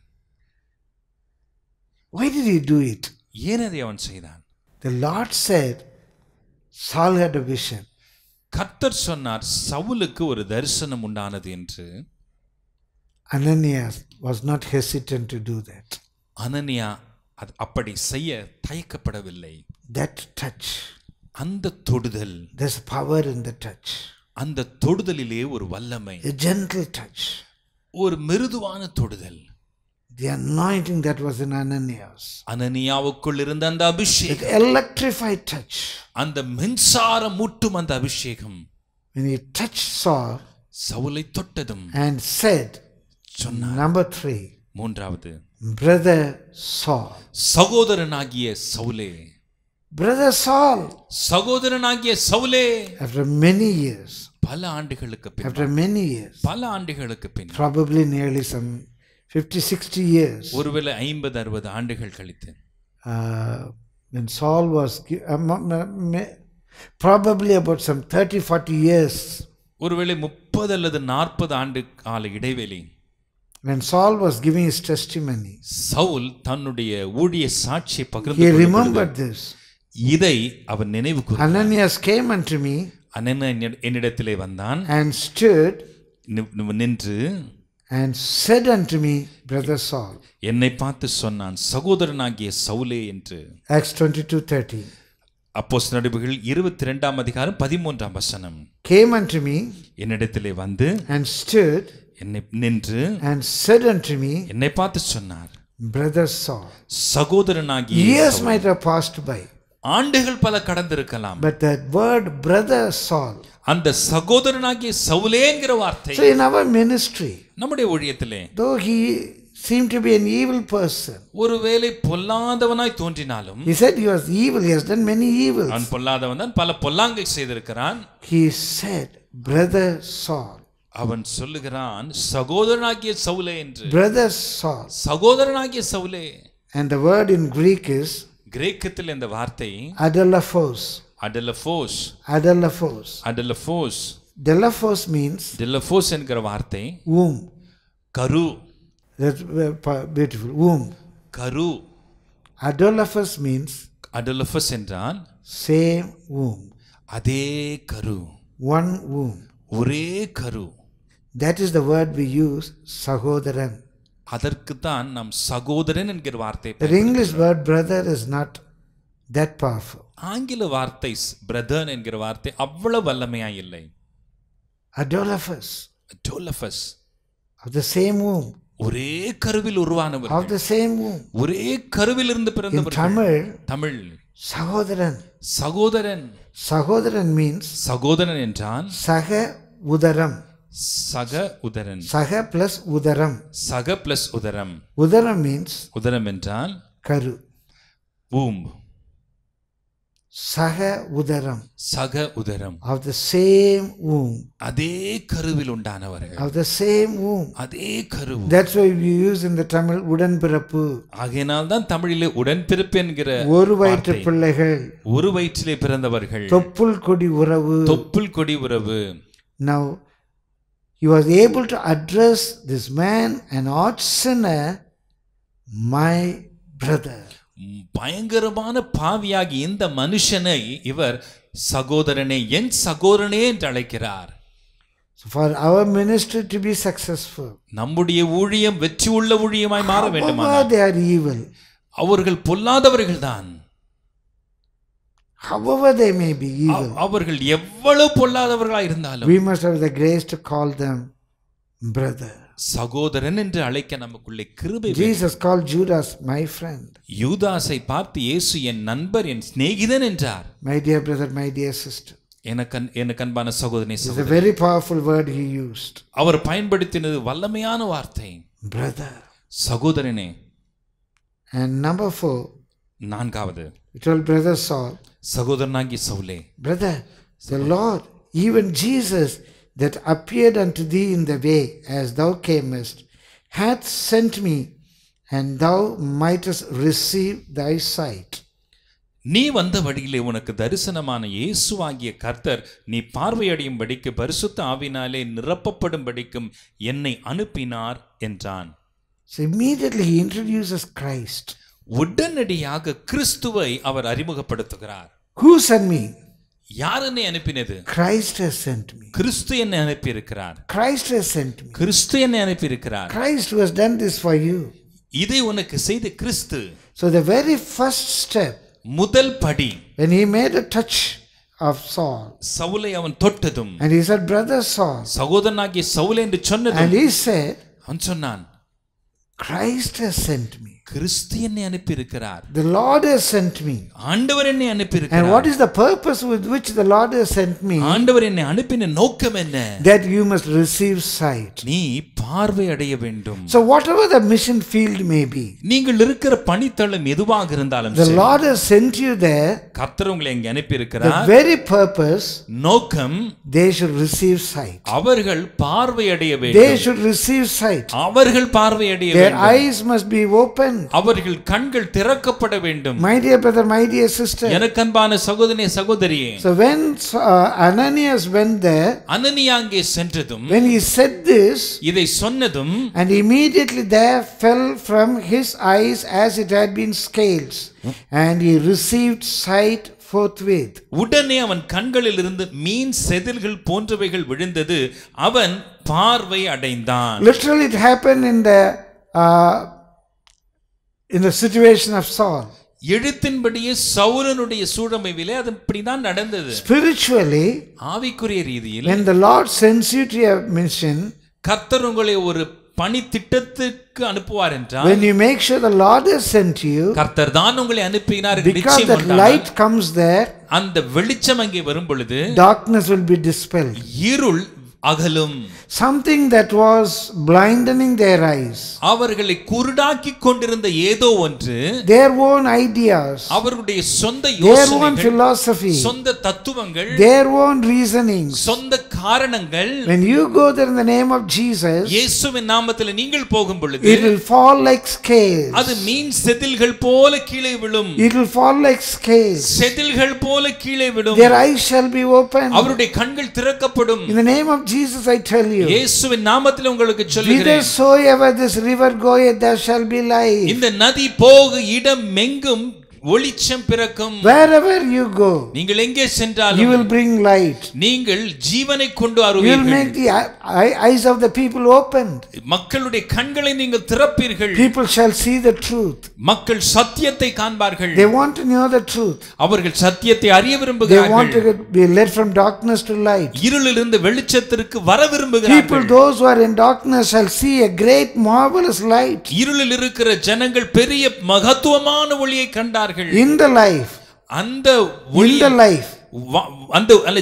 why did he do it ஏன் அதை அவன் செய்தான் the lord said saul had a vision கத்தர் சொன்னார் சவுலுக்கு ஒரு தரிசனம் உண்டானது என்று அனன்யா was not hesitant to do that அனனியா அது அப்படி செய்ய தயக்கப்படவில்லை தட் டச் அந்த தொடுதல் there's power in the touch அந்த தொடுதலிலே ஒரு வல்லமை a gentle touch ஒரு மிருதுவான தொடுதல் the anointing that was in ananias அனனியாவுக்குள் இருந்த அந்த அபிஷேகம் electrified touch அந்த மின்சாரம் மூட்டும் அந்த அபிஷேகம் when he touched saul சவுலை தொட்டதும் and said சொன்னார் number 3 மூன்றாவது பிரதர் சகோதரனாகிய சவுலே Brother Saul, after many years after many years probably nearly some 50 60 years ஒருவேளை uh, when Saul was uh, probably about some 30 40 years when Saul was giving his testimony Saul தன்னுடைய ஊழிய he remembered this இதை அவன் நினைவு Ananias came and me அனனா என்னிடத்திலே வந்தான் and stood நின்று and said and me brother Saul என்னை பார்த்து சொன்னான் சகோதரனாகிய சவுலே என்று ஆக்ஸ் டுவெண்ட்டி டூ தேர்ட்டி அப்போஸ் நடுவுகள் இருபத்தி ரெண்டாம் அதிகாரம் பதிமூன்றாம் வசனம் கேம் அண்ட் மீ என்னிடத்திலே வந்து அண்ட் ஸ்டட் என்னை நின்று அண்ட் செட் அண்ட் மீ என்னை பார்த்து சொன்னார் பிரதர் சால் சகோதரனாகிய years might have passed by ஆண்டுகள் பல கடந்திருக்கலாம் but the word brother saul அந்த சகோதரனாகிய சவுலேங்கிற வார்த்தை so in our ministry நம்முடைய ஊழியத்திலே though he seemed to be an evil person ஒருவேளை பொல்லாதவனாய் தோன்றினாலும் he said he was evil he has done many evils அவன் பொல்லாதவன் தான் பல பொல்லாங்கை செய்திருக்கிறான் he said brother saul அவன் சொல்லுகிறான் சகோதரனாகிய சவுலே என்று brother saul சகோதரனாகிய சவுலே and the word in greek is கிரேக்கத்தில் இந்த வார்த்தை அடலஃபோஸ் அடலஃபோஸ் அடலஃபோஸ் அடலஃபோஸ் டெலஃபோஸ் மீன்ஸ் டெலஃபோஸ் என்கிற வார்த்தை ஊம் கரு பியூட்டிஃபுல் ஊம் கரு அடோலஃபஸ் மீன்ஸ் அடோலஃபஸ் என்றால் சேம் ஊம் அதே கரு ஒன் ஊம் ஒரே கரு that is the word we use சகோதரன் அதற்குத்தான் நாம் சகோதரன் என்கிற வார்த்தை The English word brother is not that powerful. ஆங்கில வார்த்தை பிரதர் என்கிற வார்த்தை அவ்வளவு வல்லமையா இல்லை. அடோலஃபஸ் அடோலஃபஸ் ஆஃப் the சேம் womb. ஒரே கருவில் உருவானவர் ஆஃப் த சேம் womb ஒரே கருவில் இருந்து பிறந்தவர் தமிழ் தமிழ் சகோதரன் சகோதரன் சகோதரன் மீன்ஸ் சகோதரன் என்றால் சக உதரம் சக உதரன் சக பிளஸ் உதரம் சக பிளஸ் உதரம் உதரம் மீன்ஸ் உதரம் என்றால் கரு பூம் சக உதரம் சக உதரம் ஆஃப் த சேம் ஊம் அதே கருவில் உண்டானவர்கள் ஆஃப் த சேம் ஊம் அதே கரு that's why we use in the Tamil உடன்பிறப்பு ஆகையினால் தான் தமிழிலே உடன்பிறப்பு என்கிற ஒரு வயிற்று பிள்ளைகள் ஒரு வயிற்றிலே பிறந்தவர்கள் தொப்புள் கொடி உறவு தொப்புள் கொடி உறவு now he was able to address this man, an arch sinner, my brother. பயங்கரமான பாவியாகி இந்த மனுஷனை இவர் சகோதரனே என் சகோதரனே என்று அழைக்கிறார் ஃபார் அவர் மினிஸ்டர் டு பி சக்சஸ்ஃபுல் நம்முடைய ஊழியம் வெற்றி உள்ள ஊழியமாய் மாற வேண்டும் தே ஆர் அவர்கள் பொல்லாதவர்கள் தான் however they may be evil அவர்கள் எவ்வளவு பொல்லாதவர்களாக இருந்தாலும் we must have the grace to call them brother சகோதரன் என்று அழைக்க நமக்குள்ளே கிருபை Jesus call Judas my friend யூதாஸை பார்த்து இயேசு என் நண்பர் என் சிநேகிதன் என்றார் my dear brother my dear sister எனக்கு எனக்கு அன்பான சகோதரி a very powerful word he used அவர் பயன்படுத்தினது வல்லமையான வார்த்தை பிரதர் சகோதரனே And நம்பர் 4 நான்காவது He told brother Saul. ಸಹೋದರನಾಗಿ ಸೌಲೆ. Brother, the Lord, even Jesus that appeared unto thee in the way as thou camest, hath sent me, and thou mightest receive thy sight. நீ வந்த வழியிலே உனக்கு தரிசனமான இயேசுவாகிய கர்த்தர் நீ பார்வையடையும்படிக்கு பரிசுத்த ஆவினாலே நிரப்பப்படும்படிக்கும் என்னை அனுப்பினார் என்றான் So immediately he introduces Christ. உடனடியாக கிறிஸ்துவை அவர் அறிமுகப்படுத்துகிறார் ஹூ சென்ட் மீ யார் என்னை அனுப்பினது கிரைஸ்ட் ஹஸ் சென்ட் மீ கிறிஸ்து என்னை அனுப்பி இருக்கிறார் கிரைஸ்ட் ஹஸ் சென்ட் மீ கிறிஸ்து என்னை அனுப்பி இருக்கிறார் Christ has done this for you இதை உனக்கு செய்த கிறிஸ்து so the very first step முதல் படி when he made a touch of Saul சவுலை அவன் தொட்டதும் and he said brother Saul சகோதரனாகிய சவுல் என்று சொன்னதும் and he said அவன் சொன்னான் Christ has sent me கிறிஸ்து என்னை அனுப்பி இருக்கிறார் the lord has sent me ஆண்டவர் என்னை அனுப்பி இருக்கிறார் and what is the purpose with which the lord has sent me ஆண்டவர் என்னை அனுப்பின நோக்கம் என்ன that you must receive sight நீ பார்வை அடைய வேண்டும் so whatever the mission field may be நீங்கள் இருக்கிற பணித்தளம் எதுவாக இருந்தாலும் the lord has sent you there கர்த்தர் உங்களை அனுப்பி இருக்கிறார் the very purpose நோக்கம் they should receive sight அவர்கள் பார்வை அடைய வேண்டும் they should receive sight அவர்கள் பார்வை அடைய வேண்டும் their eyes must be open அவர்கள் கண்கள் திறக்கப்பட வேண்டும். My dear brother, my dear sister. எனக்கு அன்பான சகோதரனே சகோதரியே. So when uh, Ananias went there, Ananias அங்கே சென்றதும் when he said this, இதை சொன்னதும் and immediately there fell from his eyes as it had been scales and he received sight forthwith. உடனே அவன் கண்களில் இருந்து மீன் செதில்கள் போன்றவைகள் விழுந்தது அவன் பார்வை அடைந்தான். Literally it happened in the uh, in the situation of Saul. எழுத்தின்படியே சவுரனுடைய சூழமைவிலே அது இப்படிதான் நடந்தது ஸ்பிரிச்சுவலி ஆவிக்குரிய ரீதியில் when the lord sends you to a mission கர்த்தர் உங்களை ஒரு பணி திட்டத்துக்கு அனுப்புவார் என்றால் when you make sure the lord has sent you கர்த்தர் தான் உங்களை அனுப்பினார் because the light comes there அந்த வெளிச்சம் அங்கே வரும் பொழுது darkness will be dispelled இருள் அகலும் something that was blinding their eyes அவர்களை குருடாக்கி கொண்டிருந்த ஏதோ ஒன்று தேர் ஓன் ஐடியாஸ் அவருடைய சொந்த தேர் ஓன் சொந்த தத்துவங்கள் தேர் ஓன் ரீசனிங் சொந்த காரணங்கள் when you go there in the name of jesus இயேசுவின் நாமத்தில் நீங்கள் போகும் பொழுது it will fall like scales அது மீன் செதில்கள் போல கீழே விழும் it will fall like scales செதில்கள் போல கீழே விழும் their eyes shall be open அவருடைய கண்கள் திறக்கப்படும் in the name of jesus Jesus I tell you. இயேசுவின் Whithersoever this river goeth there shall be life. இந்த nadi pog இடம் எங்கும் ஒளிச்சம் பிறக்கும் wherever you go நீங்கள் எங்கே சென்றாலும் you will bring light நீங்கள் ஜீவனை கொண்டு வருவீர்கள் you will make the eyes of the people opened மக்களுடைய கண்களை நீங்கள் திறப்பீர்கள் people shall see the truth மக்கள் சத்தியத்தை காண்பார்கள் they want to know the truth அவர்கள் சத்தியத்தை அறிய விரும்புகிறார்கள் they want to be led from darkness to light இருளிலிருந்து வெளிச்சத்திற்கு வர விரும்புகிறார்கள் people those who are in darkness shall see a great marvelous light இருளில் இருக்கிற ஜனங்கள் பெரிய மகத்துவமான ஒளியை கண்டார்கள் in the life அந்த ஒளி in the life அந்த அல்ல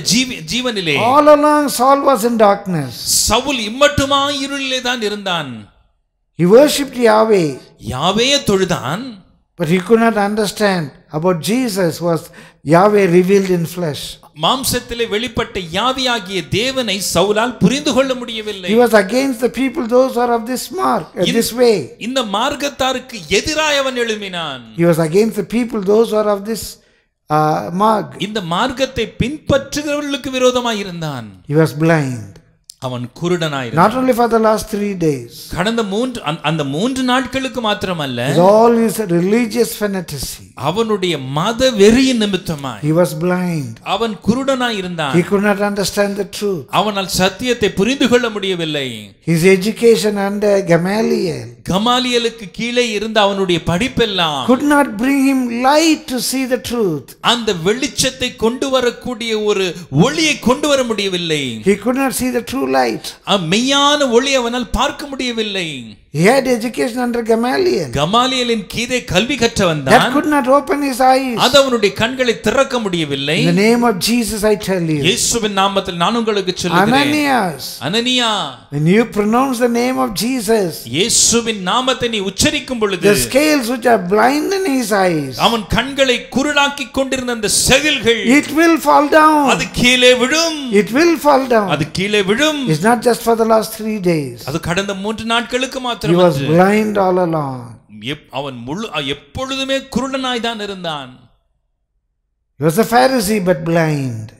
ஜீவனிலே all along Saul was in darkness Saul இம்மட்டுமாய் இருளிலே தான் இருந்தான் he worshiped Yahweh யாவேயை தொழுதான் but he could not understand about Jesus was Yahweh revealed in flesh மாம்சத்திலே வெளிப்பட்ட யாவியாகிய தேவனை சவுலால் புரிந்து கொள்ள முடியவில்லை he was against the people those are of this mark uh, this way இந்த மார்க்கத்தாருக்கு எதிராய் அவன் எழும்பினான் he was against the people those are of this uh, mark இந்த மார்க்கத்தை பின்பற்றுகிறவர்களுக்கு விரோதமாய் இருந்தான் he was blind அவன் குருடனாய் not only for the last 3 days கடந்த மூன்று அந்த மூன்று நாட்களுக்கு மாத்திரமல்ல all his religious fanatism அவனுடைய மத வெறியின் நிமித்தமாய் he was blind அவன் குருடனாய் இருந்தான் he could not understand the truth அவனால் சத்தியத்தை புரிந்து கொள்ள முடியவில்லை his education under gamaliel கமாலியலுக்கு கீழே இருந்த அவனுடைய படிப்பெல்லாம் could not bring him light to see the truth அந்த வெளிச்சத்தை கொண்டு வரக்கூடிய ஒரு ஒளியை கொண்டு வர முடியவில்லை he could not see the true light மெய்யான ஒளி அவனால் பார்க்க முடியவில்லை he had education under gamaliel கமாலியலின் கீழே கல்வி கற்று வந்தான் that could not open his eyes அது அவனுடைய கண்களை திறக்க முடியவில்லை in the name of jesus i tell you இயேசுவின் நாமத்தில் நான் உங்களுக்கு சொல்லுகிறேன் ananias anania when you pronounce the name of jesus இயேசுவின் நாமத்தை நீ உச்சரிக்கும் பொழுது the scales which are blind in his eyes அவன் கண்களை குருடாக்கி கொண்டிருந்த அந்த செதில்கள் it will fall down அது கீழே விழும் it will fall down அது கீழே விழும் Mm. It's not just for the last three days. அது He was blind all along. He was a Pharisee but blind.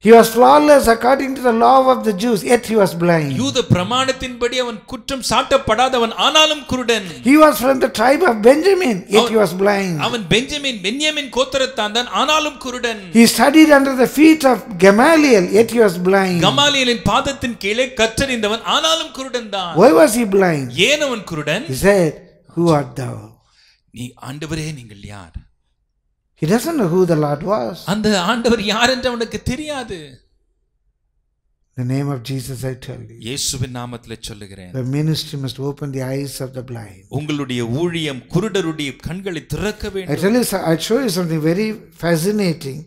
He was flawless according to the law of the Jews, yet he was blind. யூத பிரமாணத்தின்படி அவன் குற்றம் சாட்டப்படாதவன் Analam குருடன். He was from the tribe of Benjamin, yet he was blind. அவன் Benjamin, Benjamin, கோத்திரத்தான் தான் ஆனாலும் He studied under the feet of Gamaliel, yet he was blind. கமாலியலின் பாதத்தின் கீழே கற்றறிந்தவன் Analam குருடன் தான். Why was he blind? ஏன் அவன் He said, "Who art thou?" நீ ஆண்டவரே நீங்கள் he doesn't know who the Lord was. The name of Jesus I tell you. இயேசுவின் நாமத்தில் சொல்லுகிறேன். The ministry must open the eyes of the blind. I tell you I show you something very fascinating.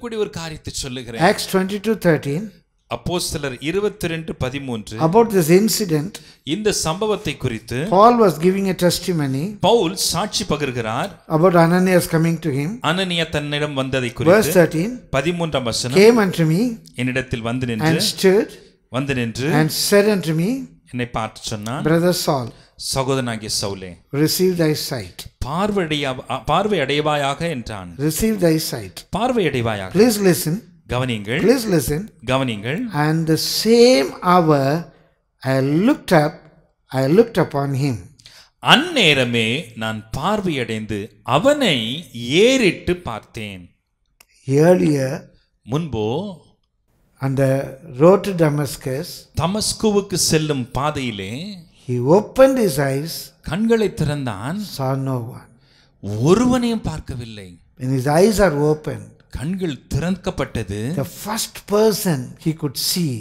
Acts 22 13. Acts 22:13 அப்போஸ்தலர் 22 13 about this incident இந்த சம்பவத்தை குறித்து paul was giving a testimony Pavul சாட்சி பகிர்கிறார் about ananias coming to him அனனியா தன்னிடம் வந்ததை குறித்து verse 13 13 வசனம் came unto me என்னிடத்தில் வந்து நின்று and stood வந்து நின்று and said unto me என்னை பார்த்து சொன்னான் brother saul சகோதரனாகிய சவுலே receive thy sight பார்வையடைய பார்வையடைவாயாக என்றான் receive thy sight பார்வையடைவாயாக please listen கவனியுங்கள் please listen கவனியுங்கள் and the same hour i looked up i looked upon him அந்நேரமே நான் பார்வையடைந்து அவனை ஏறிட்டு பார்த்தேன் earlier முன்போ அந்த ரோட் டமஸ்கஸ் தமஸ்குவுக்கு செல்லும் பாதையிலே he opened his eyes கண்களை திறந்தான் saw no ஒருவனையும் பார்க்கவில்லை when his eyes are opened கண்கள் திறக்கப்பட்டது the first person he could see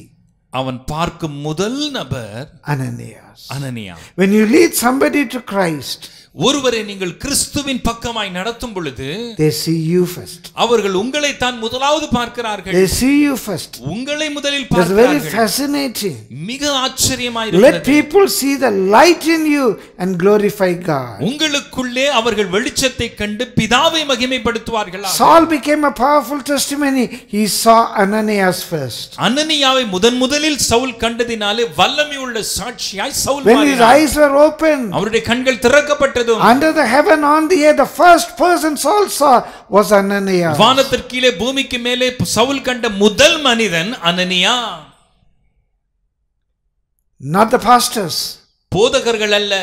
அவன் பார்க்கும் முதல் நபர் அனனியாஸ் அனனியா when you lead somebody to christ ஒருவரை நீங்கள் கிறிஸ்துவின் பக்கமாய் நடத்தும் பொழுது they see you first அவர்கள் உங்களை தான் முதலாவது பார்க்கிறார்கள் they see you first உங்களை முதலில் பார்க்கிறார்கள் it's very fascinating மிக ஆச்சரியமாய் இருக்கிறது let people see the light in you and glorify god உங்களுக்குள்ளே அவர்கள் வெளிச்சத்தை கண்டு பிதாவை மகிமைப்படுத்துவார்கள் saul became a powerful testimony he saw ananias first அனனியாவை முதன்முதலில் சவுல் கண்டதினாலே வல்லமை உள்ள சாட்சியாய் Saul when his eyes were open அவருடைய கண்கள் திறக்கப்பட்ட பட்டதும் under the heaven on the earth the first person Saul saw was ananiya வானத்தின் கீழே பூமிக்கு மேலே சவுல் கண்ட முதல் மனிதன் அனனியா not the pastors போதகர்கள் அல்ல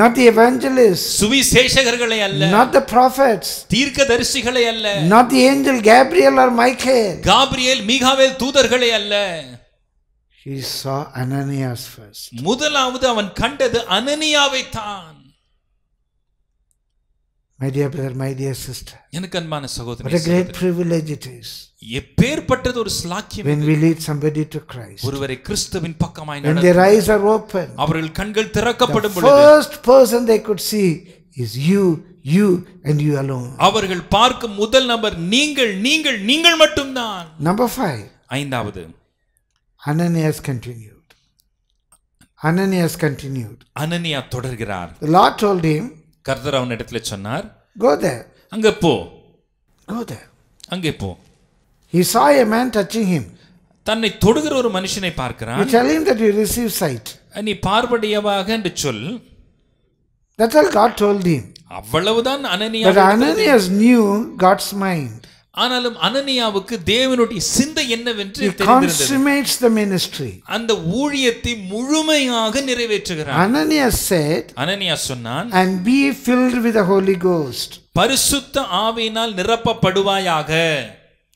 not the evangelists சுவிசேஷகர்களை அல்ல not the prophets தீர்க்கதரிசிகளை அல்ல not the angel gabriel or michael gabriel மீகாவேல் தூதர்களை அல்ல he saw ananias first முதலாவது அவன் கண்டது அனனியாவை தான் My dear brother, my dear sister. What a great privilege it When we lead somebody to Christ. When their eyes are open. The first person they could see is you you and you alone. Number 5. ஐந்தாவது Ananias continued. Ananias continued. Hananiah தொடர்கிறார். The Lord told him கர்த்தர் அவன் இடத்துல சொன்னார் கோ தேர் அங்கே போ கோ அங்கே போ he சா எ மேன் டச்சிங் ஹிம் தன்னை தொடுகிற ஒரு மனுஷனை பார்க்கிறான் you tell him that you receive நீ பார்வடையவாக என்று சொல் that's all god told him அவ்வளவுதான் அனனியா but ananias knew god's mind ஆனாலும் அனனியாவுக்கு தேவனுடைய சிந்தை என்னவென்று அந்த ஊழியத்தை முழுமையாக நிறைவேற்றுகிறார் சொன்னான் பரிசுத்த ஆவியினால் நிரப்பப்படுவாயாக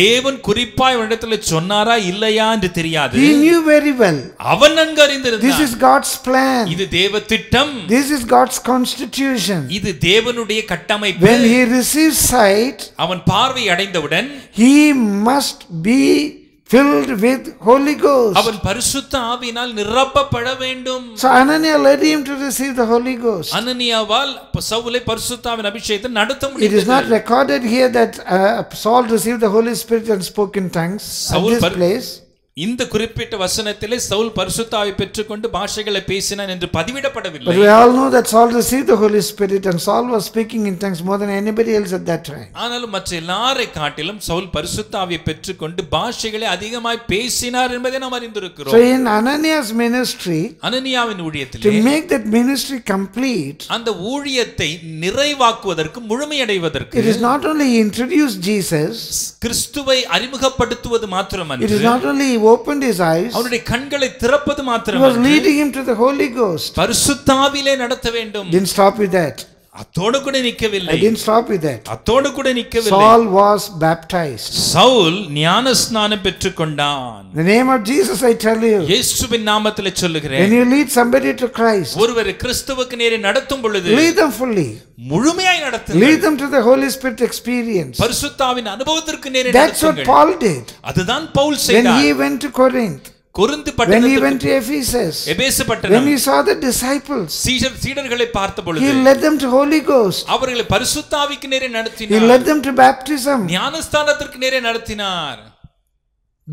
தேவன் குறிப்பா இவனிடத்துல சொன்னாரா இல்லையா என்று தெரியாது he knew very well அவன் அங்க அறிந்திருந்தான் this is god's plan இது தேவ திட்டம் this is god's constitution இது தேவனுடைய கட்டமைப்பு when he receives sight அவன் பார்வை அடைந்தவுடன் he must be filled with Holy Ghost. So Anania led him to receive the Holy Ghost. It is not recorded here that uh, Saul received the Holy Spirit and spoke in tongues at this place. இந்த குறிப்பிட்ட வசனத்திலே சவுல் பரிசுத்தாவை பெற்றுக்கொண்டு பாஷைகளை பேசினான் என்று பதிவிடப்படவில்லை we all know that Saul received the holy spirit and Saul was speaking in tongues more than anybody else at that time ஆனாலும் மற்ற எல்லாரை காட்டிலும் சவுல் பரிசுத்தாவை பெற்றுக்கொண்டு பாஷைகளை அதிகமாய் பேசினார் என்பதை நாம் அறிந்திருக்கிறோம் so in Ananias ministry அனனியாவின் ஊழியத்திலே to make that ministry complete அந்த ஊழியத்தை நிறைவாக்குவதற்கு முழுமை அடைவதற்கு it is not only introduce Jesus கிறிஸ்துவை அறிமுகப்படுத்துவது மாத்திரமல்ல it is not only opened his eyes, he was leading him to the Holy Ghost. வேண்டும். Didn't stop with that. I didn't stop with that. அத்தோடு கூட நிக்கவில்லை Saul was baptized. சவுல் ஞான ஸ்நானம் பெற்றுக்கொண்டான் In the name of Jesus, I tell you, இயேசுவின் நாமத்திலே சொல்லுகிறேன் when you lead somebody to Christ, ஒருவரை கிறிஸ்துவுக்கு நேரே நடத்தும் பொழுது lead them fully. முழுமையாய் நடத்துங்கள் Lead them to the Holy Spirit experience. பரிசுத்தாவின் அனுபவத்திற்கு நேரே That's what Paul did அதுதான் Pavul when he went to Corinth. கொருந்து பட்டணம் when he went to ephesus எபேசு பட்டணம் when he saw the disciples சீடர் சீடர்களை பார்த்த பொழுது he led them to holy ghost அவர்களை பரிசுத்த ஆவிக்கு நேரே நடத்தினார் he led them to baptism ஞானஸ்தானத்திற்கு நேரே நடத்தினார்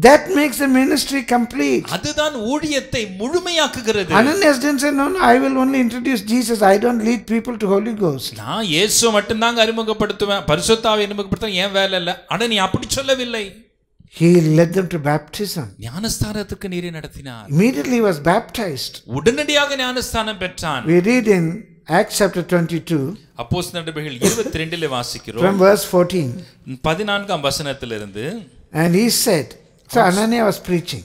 That makes the ministry complete. அதுதான் ஊழியத்தை முழுமையாக்குகிறது. Ananias didn't say no no I will only introduce Jesus I don't lead people to Holy Ghost. நான் இயேசு மட்டும் தான் அறிமுகப்படுத்துவேன் பரிசுத்த ஆவியை அறிமுகப்படுத்த ஏன் வேலை இல்ல. ஆனா நீ அப்படி சொல்லவில்லை. He led them to baptism. Immediately he was baptized. We read in Acts chapter 22. From verse 14. And he said, so Anania was preaching.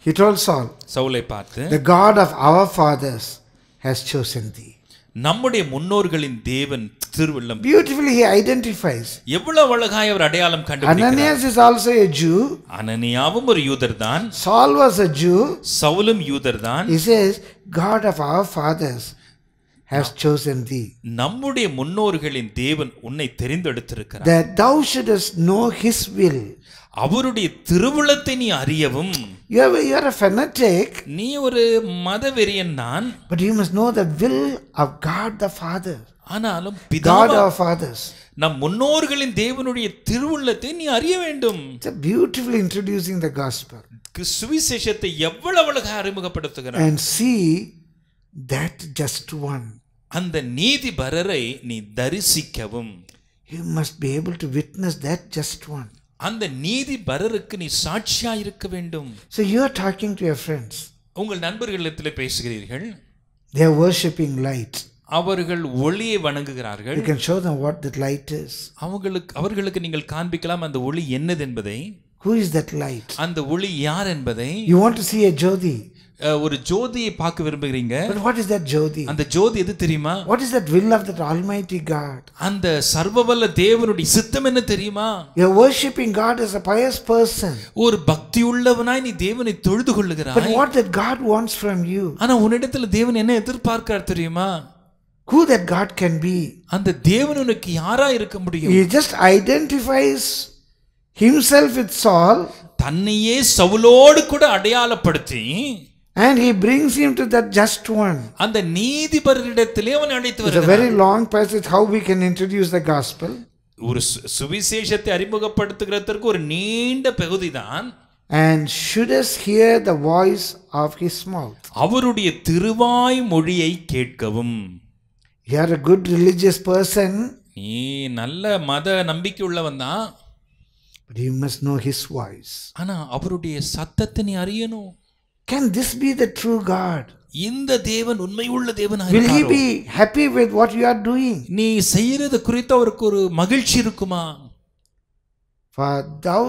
He told Saul, The God of our fathers has chosen thee. நம்முடைய முன்னோர்களின் தேவன் திருவள்ளம் beautifully he identifies எவ்வளவு அழகாய் அவர் அடையாளம் கண்டுபிடிக்கிறார் Ananias is also a jew அனனியாவும் ஒரு யூதர் தான் சால் வாஸ் எ jew சவுலும் யூதர் தான் is says god of our fathers has chosen thee நம்முடைய முன்னோர்களின் தேவன் உன்னை தெரிந்தெடுத்திருக்கிறார் that thou shouldest know his will அவருடைய திருவுளத்தை நீ அறியவும் you are, you are a fanatic நீ ஒரு மதவெறியன் நான் but you must know the will of god the father ஆனாலும் god our fathers நம் முன்னோர்களின் தேவனுடைய திருவுள்ளத்தை நீ அறிய வேண்டும் it's a beautiful introducing the gospel சுவிசேஷத்தை எவ்வளவு அழகாக அறிமுகப்படுத்துகிறார் and see that just one அந்த நீதிபரரை நீ தரிசிக்கவும் you must be able to witness that just one அந்த நீதிபரருக்கு நீ சாட்சியா இருக்க வேண்டும் so you are talking to your friends உங்கள் நண்பர்களிடத்தில் பேசுகிறீர்கள் they are worshipping light அவர்கள் ஒளியை வணங்குகிறார்கள் you can show them what that light is அவங்களுக்கு அவர்களுக்கு நீங்கள் காண்பிக்கலாம் அந்த ஒளி என்னது என்பதை who is that light அந்த ஒளி யார் என்பதை you want to see a jodi? ஒரு ஜோதியை பார்க்க விரும்புகிறீங்க பட் வாட் இஸ் தட் ஜோதி அந்த ஜோதி எது தெரியுமா what is that will of that almighty God அந்த சர்வவல்ல தேவனுடைய சித்தம் என்ன தெரியுமா you worshipping God is a pious person ஒரு பக்தி உள்ளவனாய் நீ தேவனை தொழுது கொள்கிறாய் but what that God wants from you ஆனா உன்னிடத்துல தேவன் என்ன எதிர்பார்க்கிறார் தெரியுமா who that God can be அந்த தேவன் உனக்கு யாரா இருக்க முடியும் he just identifies himself with சால் தன்னையே சவுலோடு கூட அடையாளப்படுத்தி and he brings him to that just one அந்த நீதிபரரிடத்திலே அவனை அழைத்து வருகிறார் a very long passage how we can introduce the gospel and should us hear the voice of his mouth அவருடைய திருவாய் மொழியை கேட்கவும் you are a good religious person நீ நல்ல மத நம்பிக்கை but you must know his voice ஆனா அவருடைய சத்தத்தை நீ அறியணும் can this be the true God? இந்த தேவன் உண்மையுள்ள தேவனாக Will he be happy with what you are doing? நீ செய்யறது குறித்து அவருக்கு ஒரு மகிழ்ச்சி இருக்குமா? For thou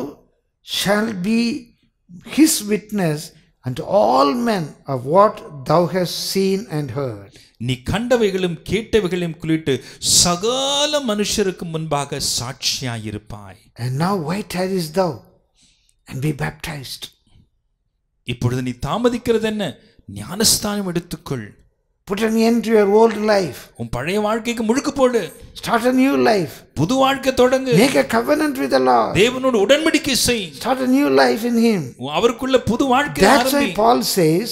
shall be his witness unto all men of what thou hast seen and heard. நீ கண்டவைகளும் கேட்டவைகளையும் குறித்து சகல மனுஷருக்கு முன்பாக And now why tarriest thou and be baptized? இப்பொழுது நீ தாமதிக்கிறது என்ன ஞானஸ்தானம் எடுத்துக்கொள் Put an end to your old life. உன் பழைய வாழ்க்கைக்கு முழுக்க போடு. Start a new life. புது வாழ்க்கை தொடங்கு. Make a covenant with the Lord. தேவனோடு உடன்படிக்கை செய். Start a new life in him. அவருக்குள்ள புது வாழ்க்கை ஆரம்பி. That's why Paul says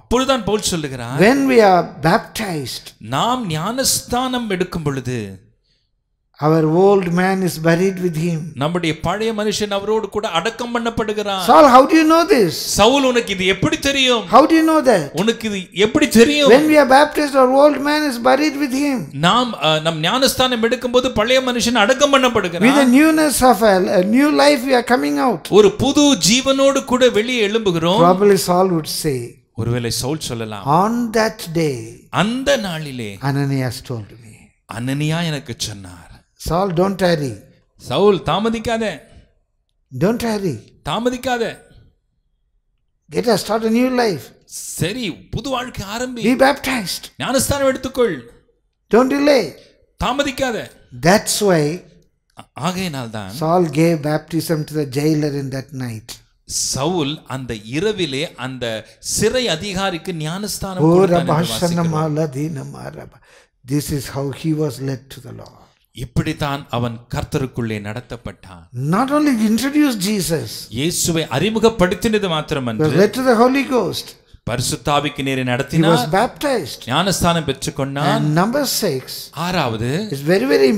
அப்பொழுதுதான் பவுல் சொல்லுகிறார் when we are baptized நாம் ஞானஸ்தானம் எடுக்கும் பொழுது அவர் old man is buried with him நம்முடைய பழைய மனுஷன் அவரோடு கூட அடக்கம் பண்ணப்படுகிறான் சால் how do you know this Saul உனக்கு இது எப்படி தெரியும் how do you know that உனக்கு இது எப்படி தெரியும் when we are baptized our old man is buried with him நாம் நம் ஞானஸ்தானம் எடுக்கும்போது பழைய மனுஷன் அடக்கம் பண்ணப்படுகிறான் with a newness of a, a new life we are coming out ஒரு புது ஜீவனோடு கூட வெளியே எழும்புகிறோம் probably Saul would say ஒருவேளை சவுல் சொல்லலாம் on that day அந்த நாளிலே ananias told me அனனியா எனக்கு சொன்னார் சால் டோன்ட் டேரி சவுல் தாமதிக்காத டோன்ட் டேரி தாமதிக்காத get a start new life சரி புது வாழ்க்கை ஆரம்பி பி பேப்டைஸ்ட் ஞானஸ்தானம் எடுத்துக்கொள் டோன்ட் டிலே தாமதிக்காத தட்ஸ் வை ஆகையினால் தான் Saul gave baptism to the jailer in that night சவுல் அந்த இரவிலே அந்த சிறை அதிகாரிக்கு ஞானஸ்தானம் ஓ ரபாஷனமால தீனமா ரபா this is how he was led to the Lord இப்படித்தான் அவன் கர்த்தருக்குள்ளே நடத்தப்பட்டான் நாட் ஓன்லி ஜீசஸ் இயேசுவை அறிமுகப்படுத்தினது மாத்திரமன்று தி ஹோலி கோஸ்ட் பரிசுத்தாவிக்கு நேரே நடத்தினார் வாஸ் பாப்டைஸ்ட் ஞானஸ்தானம் பெற்றுக்கொண்டான் நம்பர் 6 ஆறாவது இஸ் வெரி வெரி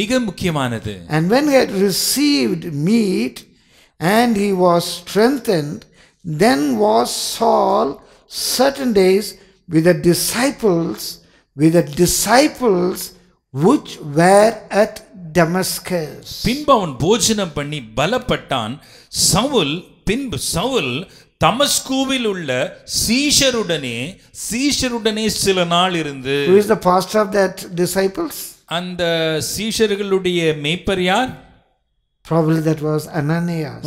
மிக முக்கியமானது and when he had received meat and he was strengthened then was Saul certain which were at Damascus. Pinbaun bojinam panni balapattan Saul pinb Saul Damascusil ulla seesharudane seesharudane sila naal irundhu. Who is the pastor of that disciples? And the seesharugaludaiya meepar yaar? Probably that was Ananias.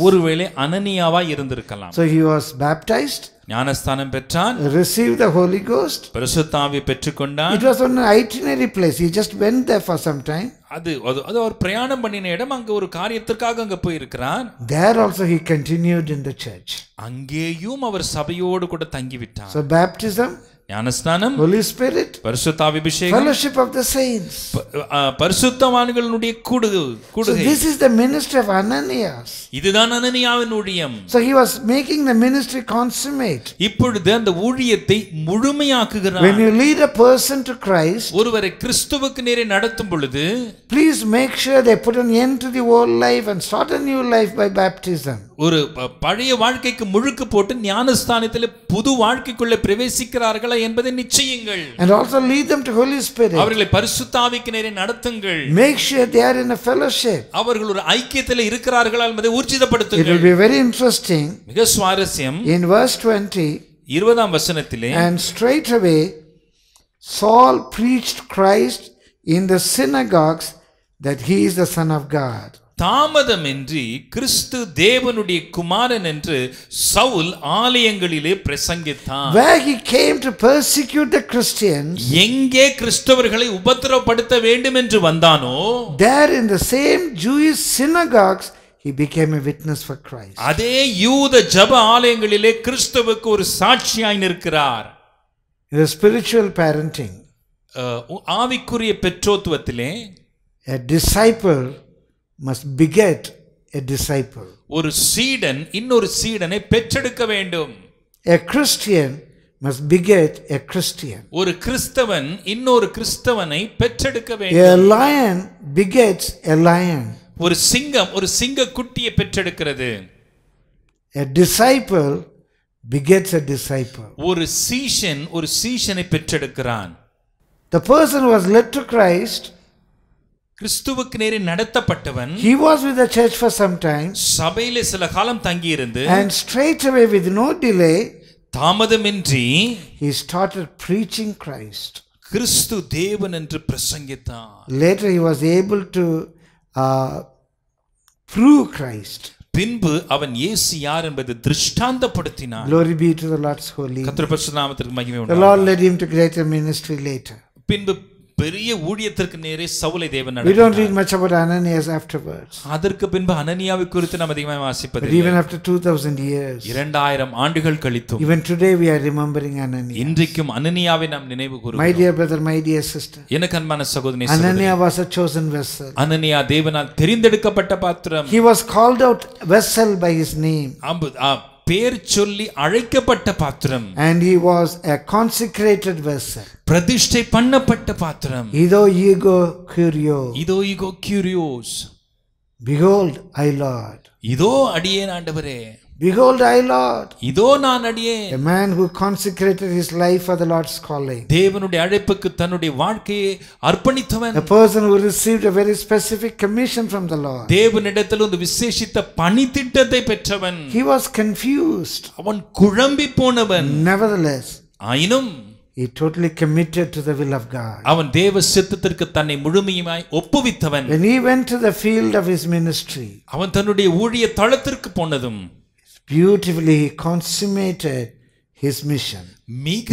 So he was baptized. ஞானஸ்தானம் பெற்றான் receive the Holy Ghost பரிசுத்தாவி பெற்றுக்கொண்டான் it was on itinerary place he just went there for some time அது அது அது ஒரு பிரயாணம் பண்ணின இடம் அங்க ஒரு காரியத்துக்காக அங்க போய் இருக்கிறான் there also he continued in the church அங்கேயும் அவர் சபையோடு கூட தங்கி விட்டார் சோ பேப்டிசம் ஞானஸ்தானம் ஹோலி ஸ்பிரிட் பரிசுத்த அபிஷேகம் ஃபெலோஷிப் ஆஃப் தி செயின்ட்ஸ் பரிசுத்தவான்களுடைய கூடு கூடு so this is the ministry of ananias இதுதான் அனனியாவின் ஊழியம் so he was making the ministry consummate இப்பொழுது அந்த ஊழியத்தை முழுமையாக்குகிறார் when you lead a person to christ ஒருவரை கிறிஸ்துவுக்கு நேரே நடத்தும் பொழுது please make sure they put an end to the old life and start a new life by baptism ஒரு பழைய வாழ்க்கைக்கு முழுக்கு போட்டு ஞானஸ்தானத்தில் புது வாழ்க்கைக்குள்ளே பிரவேசிக்கிறார்களா என்பதை and also lead them to holy spirit அவர்களை பரிசுத்த ஆவிக்கு நடத்துங்கள் make sure they are in a fellowship அவர்கள் ஒரு ஐக்கியத்தில் இருக்கிறார்கள் என்பதை ஊர்ஜிதப்படுத்துங்கள் it will be very interesting மிக சுவாரஸ்யம் in verse 20 இருபதாம் வசனத்திலே and straight away Saul preached Christ in the synagogues that he is the son of God தாமதமின்றி கிறிஸ்து தேவனுடைய குமாரன் என்று Saul ஆலயங்களிலே பிரசங்கித்தான் where he came to persecute the christians எங்கே கிறிஸ்தவர்களை உபத்திரவப்படுத்த வேண்டும் என்று வந்தானோ there in the same jewish synagogues he became a witness for christ அதே யூத ஜப ஆலயங்களிலே கிறிஸ்துவுக்கு ஒரு சாட்சியாய் நிற்கிறார் the spiritual parenting ஆவிக்குரிய பெற்றோத்துவத்திலே a disciple must beget a disciple. ஒரு சீடன் இன்னொரு சீடனை பெற்றெடுக்க வேண்டும். A Christian must beget a Christian. ஒரு கிறிஸ்தவன் இன்னொரு கிறிஸ்தவனை பெற்றெடுக்க வேண்டும். A lion begets a lion. ஒரு சிங்கம் ஒரு சிங்க குட்டியை பெற்றெடுக்கிறது. A disciple begets a disciple. ஒரு சீஷன் ஒரு சீஷனை பெற்றெடுக்கிறான். The person who was led to Christ கிறிஸ்துவுக்கு நேரே நடத்தப்பட்டவன் he was with the church for some time சபையிலே சில காலம் தங்கி இருந்து and straight away with no delay தாமதமின்றி he started preaching christ கிறிஸ்து தேவன் என்று பிரசங்கித்தான் later he was able to uh, prove christ பின்பு அவன் இயேசு யார் என்பதை திருஷ்டாந்தப்படுத்தினான் glory be to the lord's holy கர்த்தர் பரிசுத்த நாமத்திற்கு மகிமை the lord led him to greater ministry later பின்பு பெரிய ஊழியத்திற்கு நேரே சவுலை தேவன் we don't read much about ananias afterwards அதற்கு பின்பு அனனியாவை குறித்து நாம் அதிகமாக வாசிப்பது இல்லை. even after 2000 years 2000 ஆண்டுகள் கழித்தும் even today we are remembering ananias இன்றைக்கும் அனனியாவை நாம் நினைவு கூறுகிறோம் my dear brother my dear sister எனக்கு அன்பான சகோதரி சகோதரி. Ananias was a chosen vessel அனனியா தேவனால் தெரிந்தெடுக்கப்பட்ட பாத்திரம் he was called out vessel by his name ஆம் பேர் சொல்லி அழைக்கப்பட்ட பாத்திரம் and he was a consecrated vessel பிரதிஷ்டை பண்ணப்பட்ட பாத்திரம் இதோ ஈகோ கியூரியோ இதோ ஈகோ கியூரியோஸ் behold i lord இதோ அடியேன் ஆண்டவரே Behold, I, Lord, a man who consecrated his life for the lord's calling தேவனுடைய அழைப்புக்கு தன்னுடைய வாழ்க்கையை அர்ப்பணித்தவன் a person who received a very specific commission from the lord தேவனிடத்தில் ஒரு விசேஷித்த பணித்திட்டத்தை பெற்றவன் he was confused அவன் குழம்பி போனவன் nevertheless ஆயினும் He totally committed to the will of God. அவன் தேவ சித்தத்திற்கு தன்னை முழுமையுமாய் ஒப்புவித்தவன் When he went to the field of his ministry, அவன் தன்னுடைய ஊழிய தளத்திற்கு போனதும் beautifully he consummated his mission. not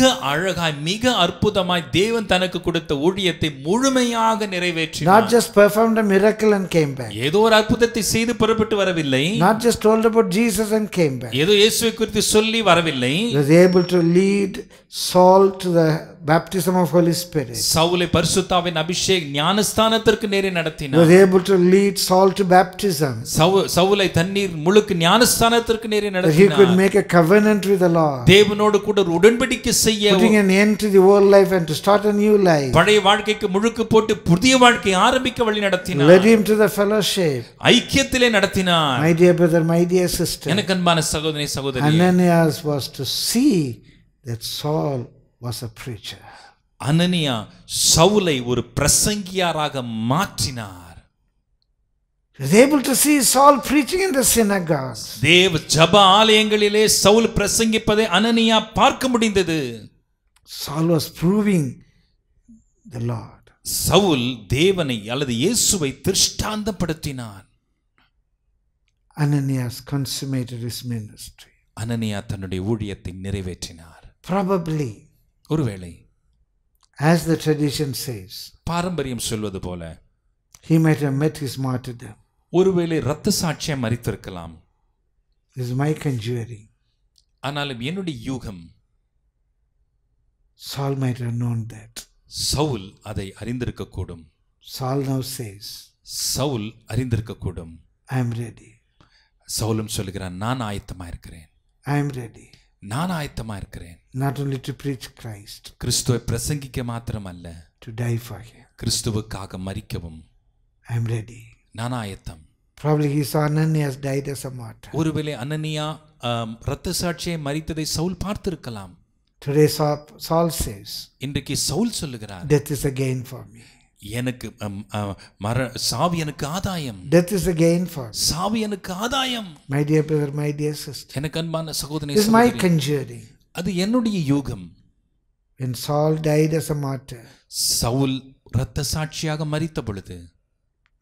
just performed a miracle and came back ஏதோ not just told about jesus and came back was able to lead saul to the baptism of Holy Spirit. சவுலை பரிசுத்தாவின் அபிஷேக் ஞானஸ்தானத்திற்கு நேரே நடத்தினார். Was able to lead Saul to baptism. சவுலை தண்ணீர் முழுக்க ஞானஸ்தானத்திற்கு நேரே நடத்தினார். He could make a covenant with the Lord. தேவனோடு கூட உடன்படிக்கை செய்ய putting an end to the old life and to start a new life. பழைய வாழ்க்கைக்கு முழுக்கு போட்டு புதிய வாழ்க்கை ஆரம்பிக்க வழி நடத்தினார். Led him to the fellowship. ஐக்கியத்திலே நடத்தினார். My dear brother, my dear sister. எனக்கு அன்பான சகோதரி சகோதரி. Ananias was to see that Saul was a preacher. அனனியா சவுலை ஒரு பிரசங்கியாராக மாற்றினார் He was able to see Saul preaching in the synagogues. தேவ ஜப ஆலயங்களிலே சவுல் பிரசங்கிப்பதை அனனியா பார்க்க முடிந்தது. Saul was proving the Lord. Saul தேவனை அல்லது இயேசுவை திருஷ்டாந்தப்படுத்தினார் அனனியாஸ் கன்சுமேட்டட் ஹிஸ் மினிஸ்ட்ரி அனனியா தன்னுடைய ஊழியத்தை நிறைவேற்றினார் probably ஒருவேளை as the tradition says பாரம்பரியம் சொல்வது போல he might have met his martyrdom ஒருவேளை ரத்த சாட்சியம் மறித்திருக்கலாம் is my conjuring ஆனாலும் என்னுடைய யூகம் சால் might have known that Saul அதை அறிந்திருக்கக்கூடும் சால் now says சவுல் அறிந்திருக்கக்கூடும் ஐ அம் ரெடி சவுலும் சொல்கிறான் நான் ஆயத்தமாக இருக்கிறேன் ஐ அம் ரெடி நான் ஆயத்தமாக இருக்கிறேன் not only to preach Christ ക്രിസ്തുവെ പ്രസംഗിക്കുക മാത്രമല്ല to die for him ക്രിസ്തുവുക്കാக മരിക്കவும் i am ready ഞാൻ ആയത്തം probably he saw ananias died as a martyr ஒருவேளை அனனியா இரத்த சாட்சியை மரித்ததை சவுல் பார்த்திருக்கலாம் today saul says இன்றைக்கு சவுல் சொல்லுகிறார் death is a gain for me எனக்கு மர சாவு எனக்கு ஆதாயம் death is a gain for சாவு எனக்கு ஆதாயம் my dear brother my dear sister எனக்கு அன்பான சகோதரி is my conjuring அது என்னுடைய யூகம் என் Saul died as a martyr. Saul இரத்த சாட்சியாக மரித்த பொழுது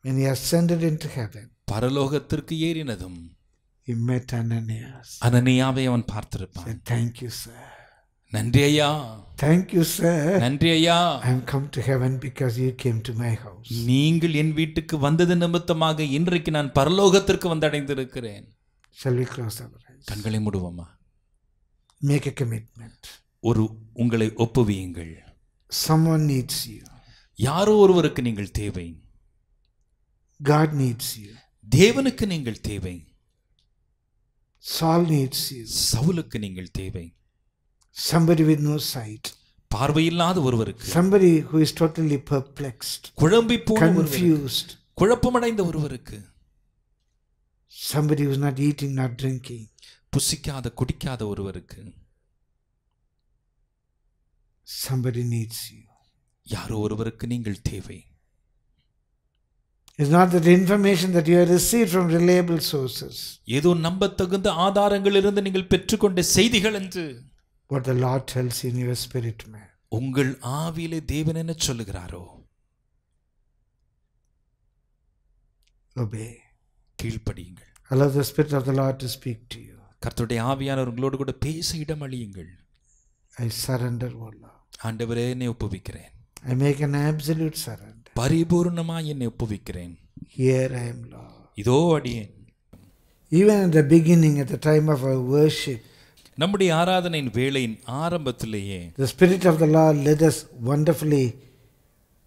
When he ascended ஹேவன் பரலோகத்திற்கு ஏறினதும் He met Ananias. அனனியாவை அவன் பார்த்திருப்பான். Said, Thank you, நன்றி ஐயா தேங்க் யூ சார் நன்றி ஐயா I am come to heaven because you came to my house நீங்கள் என் வீட்டுக்கு வந்தது நிமித்தமாக இன்றைக்கு நான் பரலோகத்திற்கு வந்தடைந்திருக்கிறேன் செல்வி வி க்ளோஸ் அவர் கண்களை மூடுவோமா மேக் எ கமிட்மெண்ட் ஒரு உங்களை ஒப்புவியுங்கள் சம்ஒன் நீட்ஸ் யூ யாரோ ஒருவருக்கு நீங்கள் தேவை காட் நீட்ஸ் யூ தேவனுக்கு நீங்கள் தேவை சால் நீட்ஸ் யூ சவுலுக்கு நீங்கள் தேவை சம்பரி வித் நோ சைட் பார்வையில்லாத ஒருவருக்கு somebody who is totally perplexed குழம்பி போன கன்ஃபியூஸ்ட் குழப்பமடைந்த ஒருவருக்கு somebody who is not eating not drinking புசிக்காத குடிக்காத ஒருவருக்கு somebody needs you யாரோ ஒருவருக்கு நீங்கள் தேவை It's not that information that you have received from reliable sources. ஏதோ நம்பத்தகுந்த ஆதாரங்களிலிருந்து நீங்கள் பெற்றுக்கொண்ட செய்திகள் என்று what the Lord tells in your spirit man. உங்கள் ஆவியிலே தேவன் என்ன சொல்லுகிறாரோ obey கீழ்ப்படியுங்கள் allow the spirit of the Lord to speak to you கர்த்தருடைய ஆவியானவர்களோடு கூட பேச இடம் அழியுங்கள் ஐ சரண்டர் ஆண்டவரே என்னை ஒப்புவிக்கிறேன் I make an absolute surrender என்னை ஒப்புவிக்கிறேன் here i am lord இதோ அடியேன் even at the beginning at the time of our worship நம்முடைய ஆராதனையின் வேளையின் ஆரம்பத்திலேயே the spirit of the lord led us wonderfully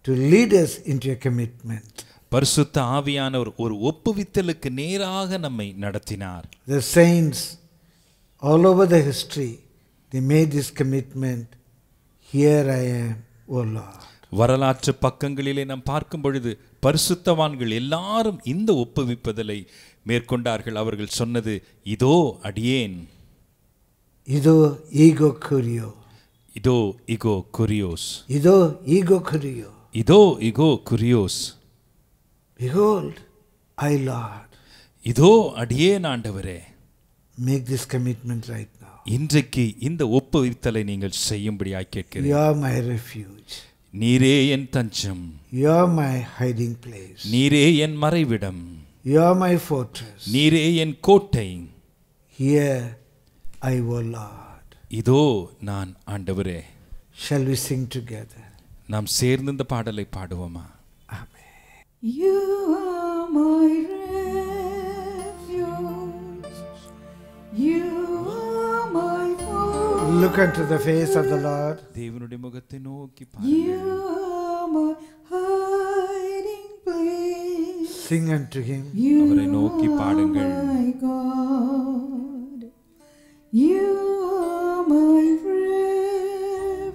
to lead us into a commitment பரிசுத்த ஆவியானவர் ஒரு ஒப்புவித்தலுக்கு நேராக நம்மை நடத்தினார் the saints all over the history the made this commitment here I am, ஓலா வரலாற்று பக்கங்களிலே நாம் பார்க்கும் பொழுது பரிசுத்தவான்கள் எல்லாரும் இந்த ஒப்புவிப்பதலை மேற்கொண்டார்கள் அவர்கள் சொன்னது இதோ அடியேன் இதோ ஈகோ குரியோ இதோ ஈகோ குரியோஸ் இதோ ஈகோ குரியோ இதோ இகோ குரியோஸ் behold i lord இதோ அடியேன் ஆண்டவரே make this commitment right now இன்றைக்கு இந்த ஒப்புவித்தலை நீங்கள் செய்யும்படியாக கேட்கிறேன் யூ ஆர் மை ரெஃப்யூஜ் நீரே என் தஞ்சம் யூ மை ஹைடிங் பிளேஸ் நீரே என் மறைவிடம் யூ மை ஃபோர்ட்ரஸ் நீரே என் கோட்டை ஹியர் ஐ ஓ லார்ட் இதோ நான் ஆண்டவரே ஷல் வி சிங் டுகெதர் நாம் சேர்ந்து இந்த பாடலை பாடுவோமா ஆமென் you are my Look unto the face of the Lord. are my hiding place. Sing unto him. You are my refuge.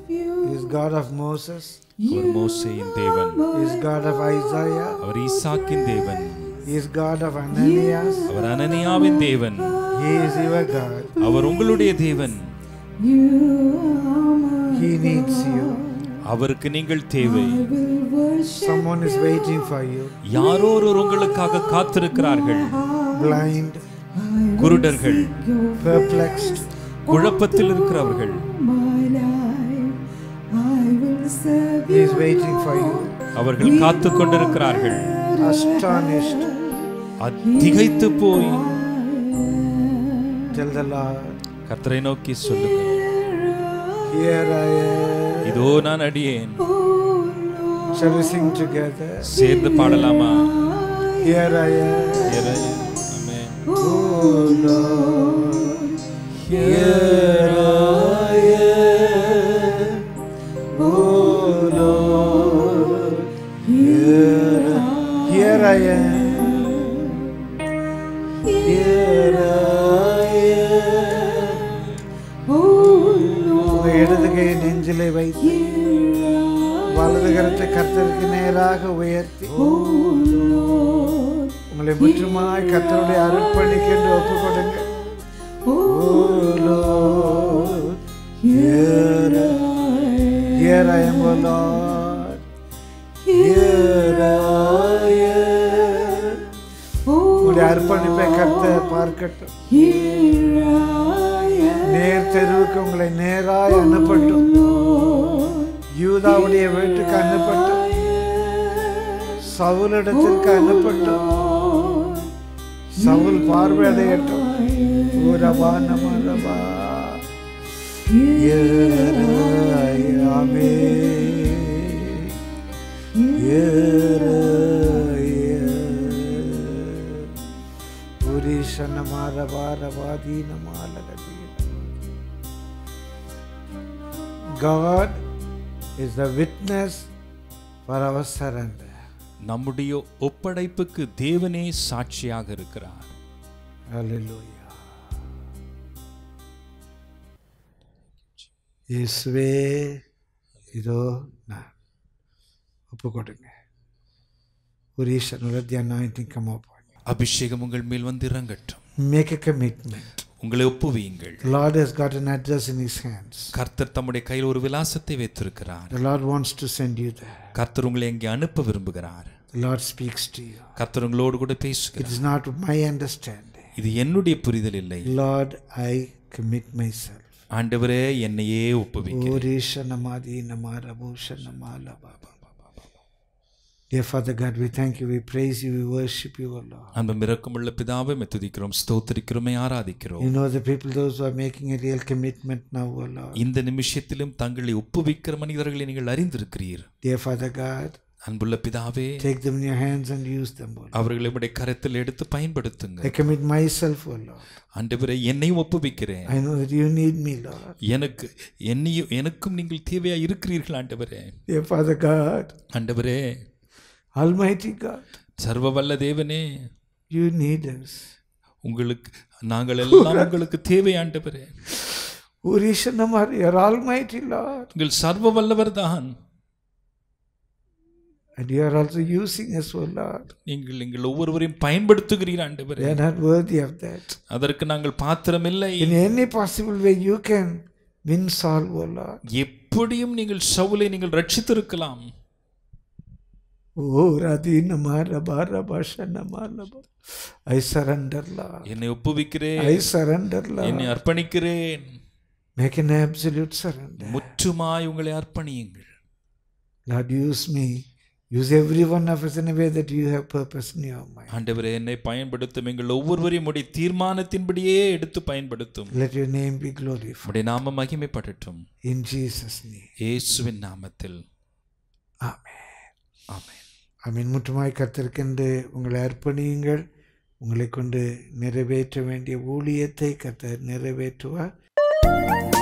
He is God of Moses. அவர் மோசேயின் தேவன். He is God of Isaiah. அவர் ஈசாக்கின் Devan. He is God of Ananias. Ananias அனனியாவின் Devan. He is your God. அவர் உங்களுடைய Devan. He needs you. அவருக்கு நீங்கள் தேவை someone is waiting for you யாரோ ஒருவர் உங்களுக்காக காத்திருக்கிறார்கள் blind குருடர்கள் perplexed குழப்பத்தில் இருக்கிறவர்கள் he is waiting for you அவர்கள் காத்து கொண்டிருக்கிறார்கள் astonished திகைத்து போய் tell the lord கர்த்தரை நோக்கி சொல்லுங்கள் இதோ நான் அடியேன் Shall we sing together? சேர்ந்து பாடலாமா Here I am. Here I am. Amen. Oh Lord, here மனதிலே வைத்து வலதுகரத்தை கர்த்தருக்கு நேராக உயர்த்தி உங்களை முற்றுமாய் கர்த்தருடைய அருட்பணிக்கு என்று ஒப்புக் கொடுங்க அர்ப்பணிப்பை கர்த்த பார்க்கட்டும் நேர் தெருவுக்கு உங்களை நேராய் அனுப்பட்டும் യൂതാവുടെ വീട്ടിൽ അകപ്പെട്ടു സൗലിടത്തിൽക്ക് അകപ്പെട്ടു സൗൽ പാർവേടയിട്ടു God is the witness for அவர் சரண்டர் நம்முடைய ஒப்படைப்புக்கு தேவனே சாட்சியாக இருக்கிறார் இயேசுவே இதோ நான் ஒப்பு கொடுங்க ஒரு ஈஸ்வரனுடைய தியானம் ஐ திங்க் அபிஷேகம் உங்கள் மேல் வந்து இறங்கட்டும் மேக் எ கமிட்மெண்ட் உங்களை ஒப்புவியுங்கள் Lord has got an address in his hands கர்த்தர் தம்முடைய கையில் ஒரு விலாசத்தை வைத்திருக்கிறார் The Lord wants to send you there கர்த்தர் உங்களை அங்கே அனுப்ப விரும்புகிறார் The Lord speaks to you கர்த்தர் உங்களோடு கூட பேசுகிறார் It is not my understanding இது என்னுடைய புரிதல் இல்லை Lord I commit myself ஆண்டவரே என்னையே ஒப்புவிக்கிறேன் ஓரேஷ நமாதி நமா ரபூஷ நமா Dear Father God, we thank you, we praise you, we worship you, O Lord. You know the people those who are making a real commitment now, O Lord. Dear Father God, take them in your hands and use them Lord. I commit myself O Lord I know that you need me Lord Dear Father God Almighty God. சர்வ வல்ல தேவனே You need உங்களுக்கு நாங்கள் எல்லாம் உங்களுக்கு தேவை ஆண்டவரே புருஷனமார் யார் ஆல்மைட்டி லார்ட் உங்கள் சர்வ வல்லவர் தான் and you are also using us for lord நீங்கள் எங்கள் ஒவ்வொருவரையும் பயன்படுத்துகிறீர் ஆண்டவரே we are not worthy of that அதற்கு நாங்கள் பாத்திரம் இல்லை in any possible way you can win saul o lord எப்படியும் நீங்கள் சவுலை நீங்கள் ரட்சித்திருக்கலாம் இருக்கலாம் ஓ ராதி நமா ரபா ரபா ஷன்னமா ரபா ஐ சரண்டர்லா என்னை ஒப்புவிக்கிறேன் ஐ சரண்டர்ல என்னை அர்ப்பணிக்கிறேன் மேக் அன் அப்சல்யூட் சரண்டர் முற்றுமாய் உங்களை அர்ப்பணியுங்கள் Lord use me use every one of is in way that you have purpose in your mind ஆண்டவரே என்னை பயன்படுத்தும் எங்கள் ஒவ்வொருவரையும் உடைய தீர்மானத்தின்படியே எடுத்து பயன்படுத்தும் let your name be glory உடைய நாம மகிமைப்படட்டும் இன் ஜீசஸ் நேம் இயேசுவின் நாமத்தில் ஆமென் ஆமென் முற்றுமாய் கத்திருக்கின்ற உங்களை அர்ப்பணியுங்கள் உங்களை கொண்டு நிறைவேற்ற வேண்டிய ஊழியத்தை கத்த நிறைவேற்றுவார்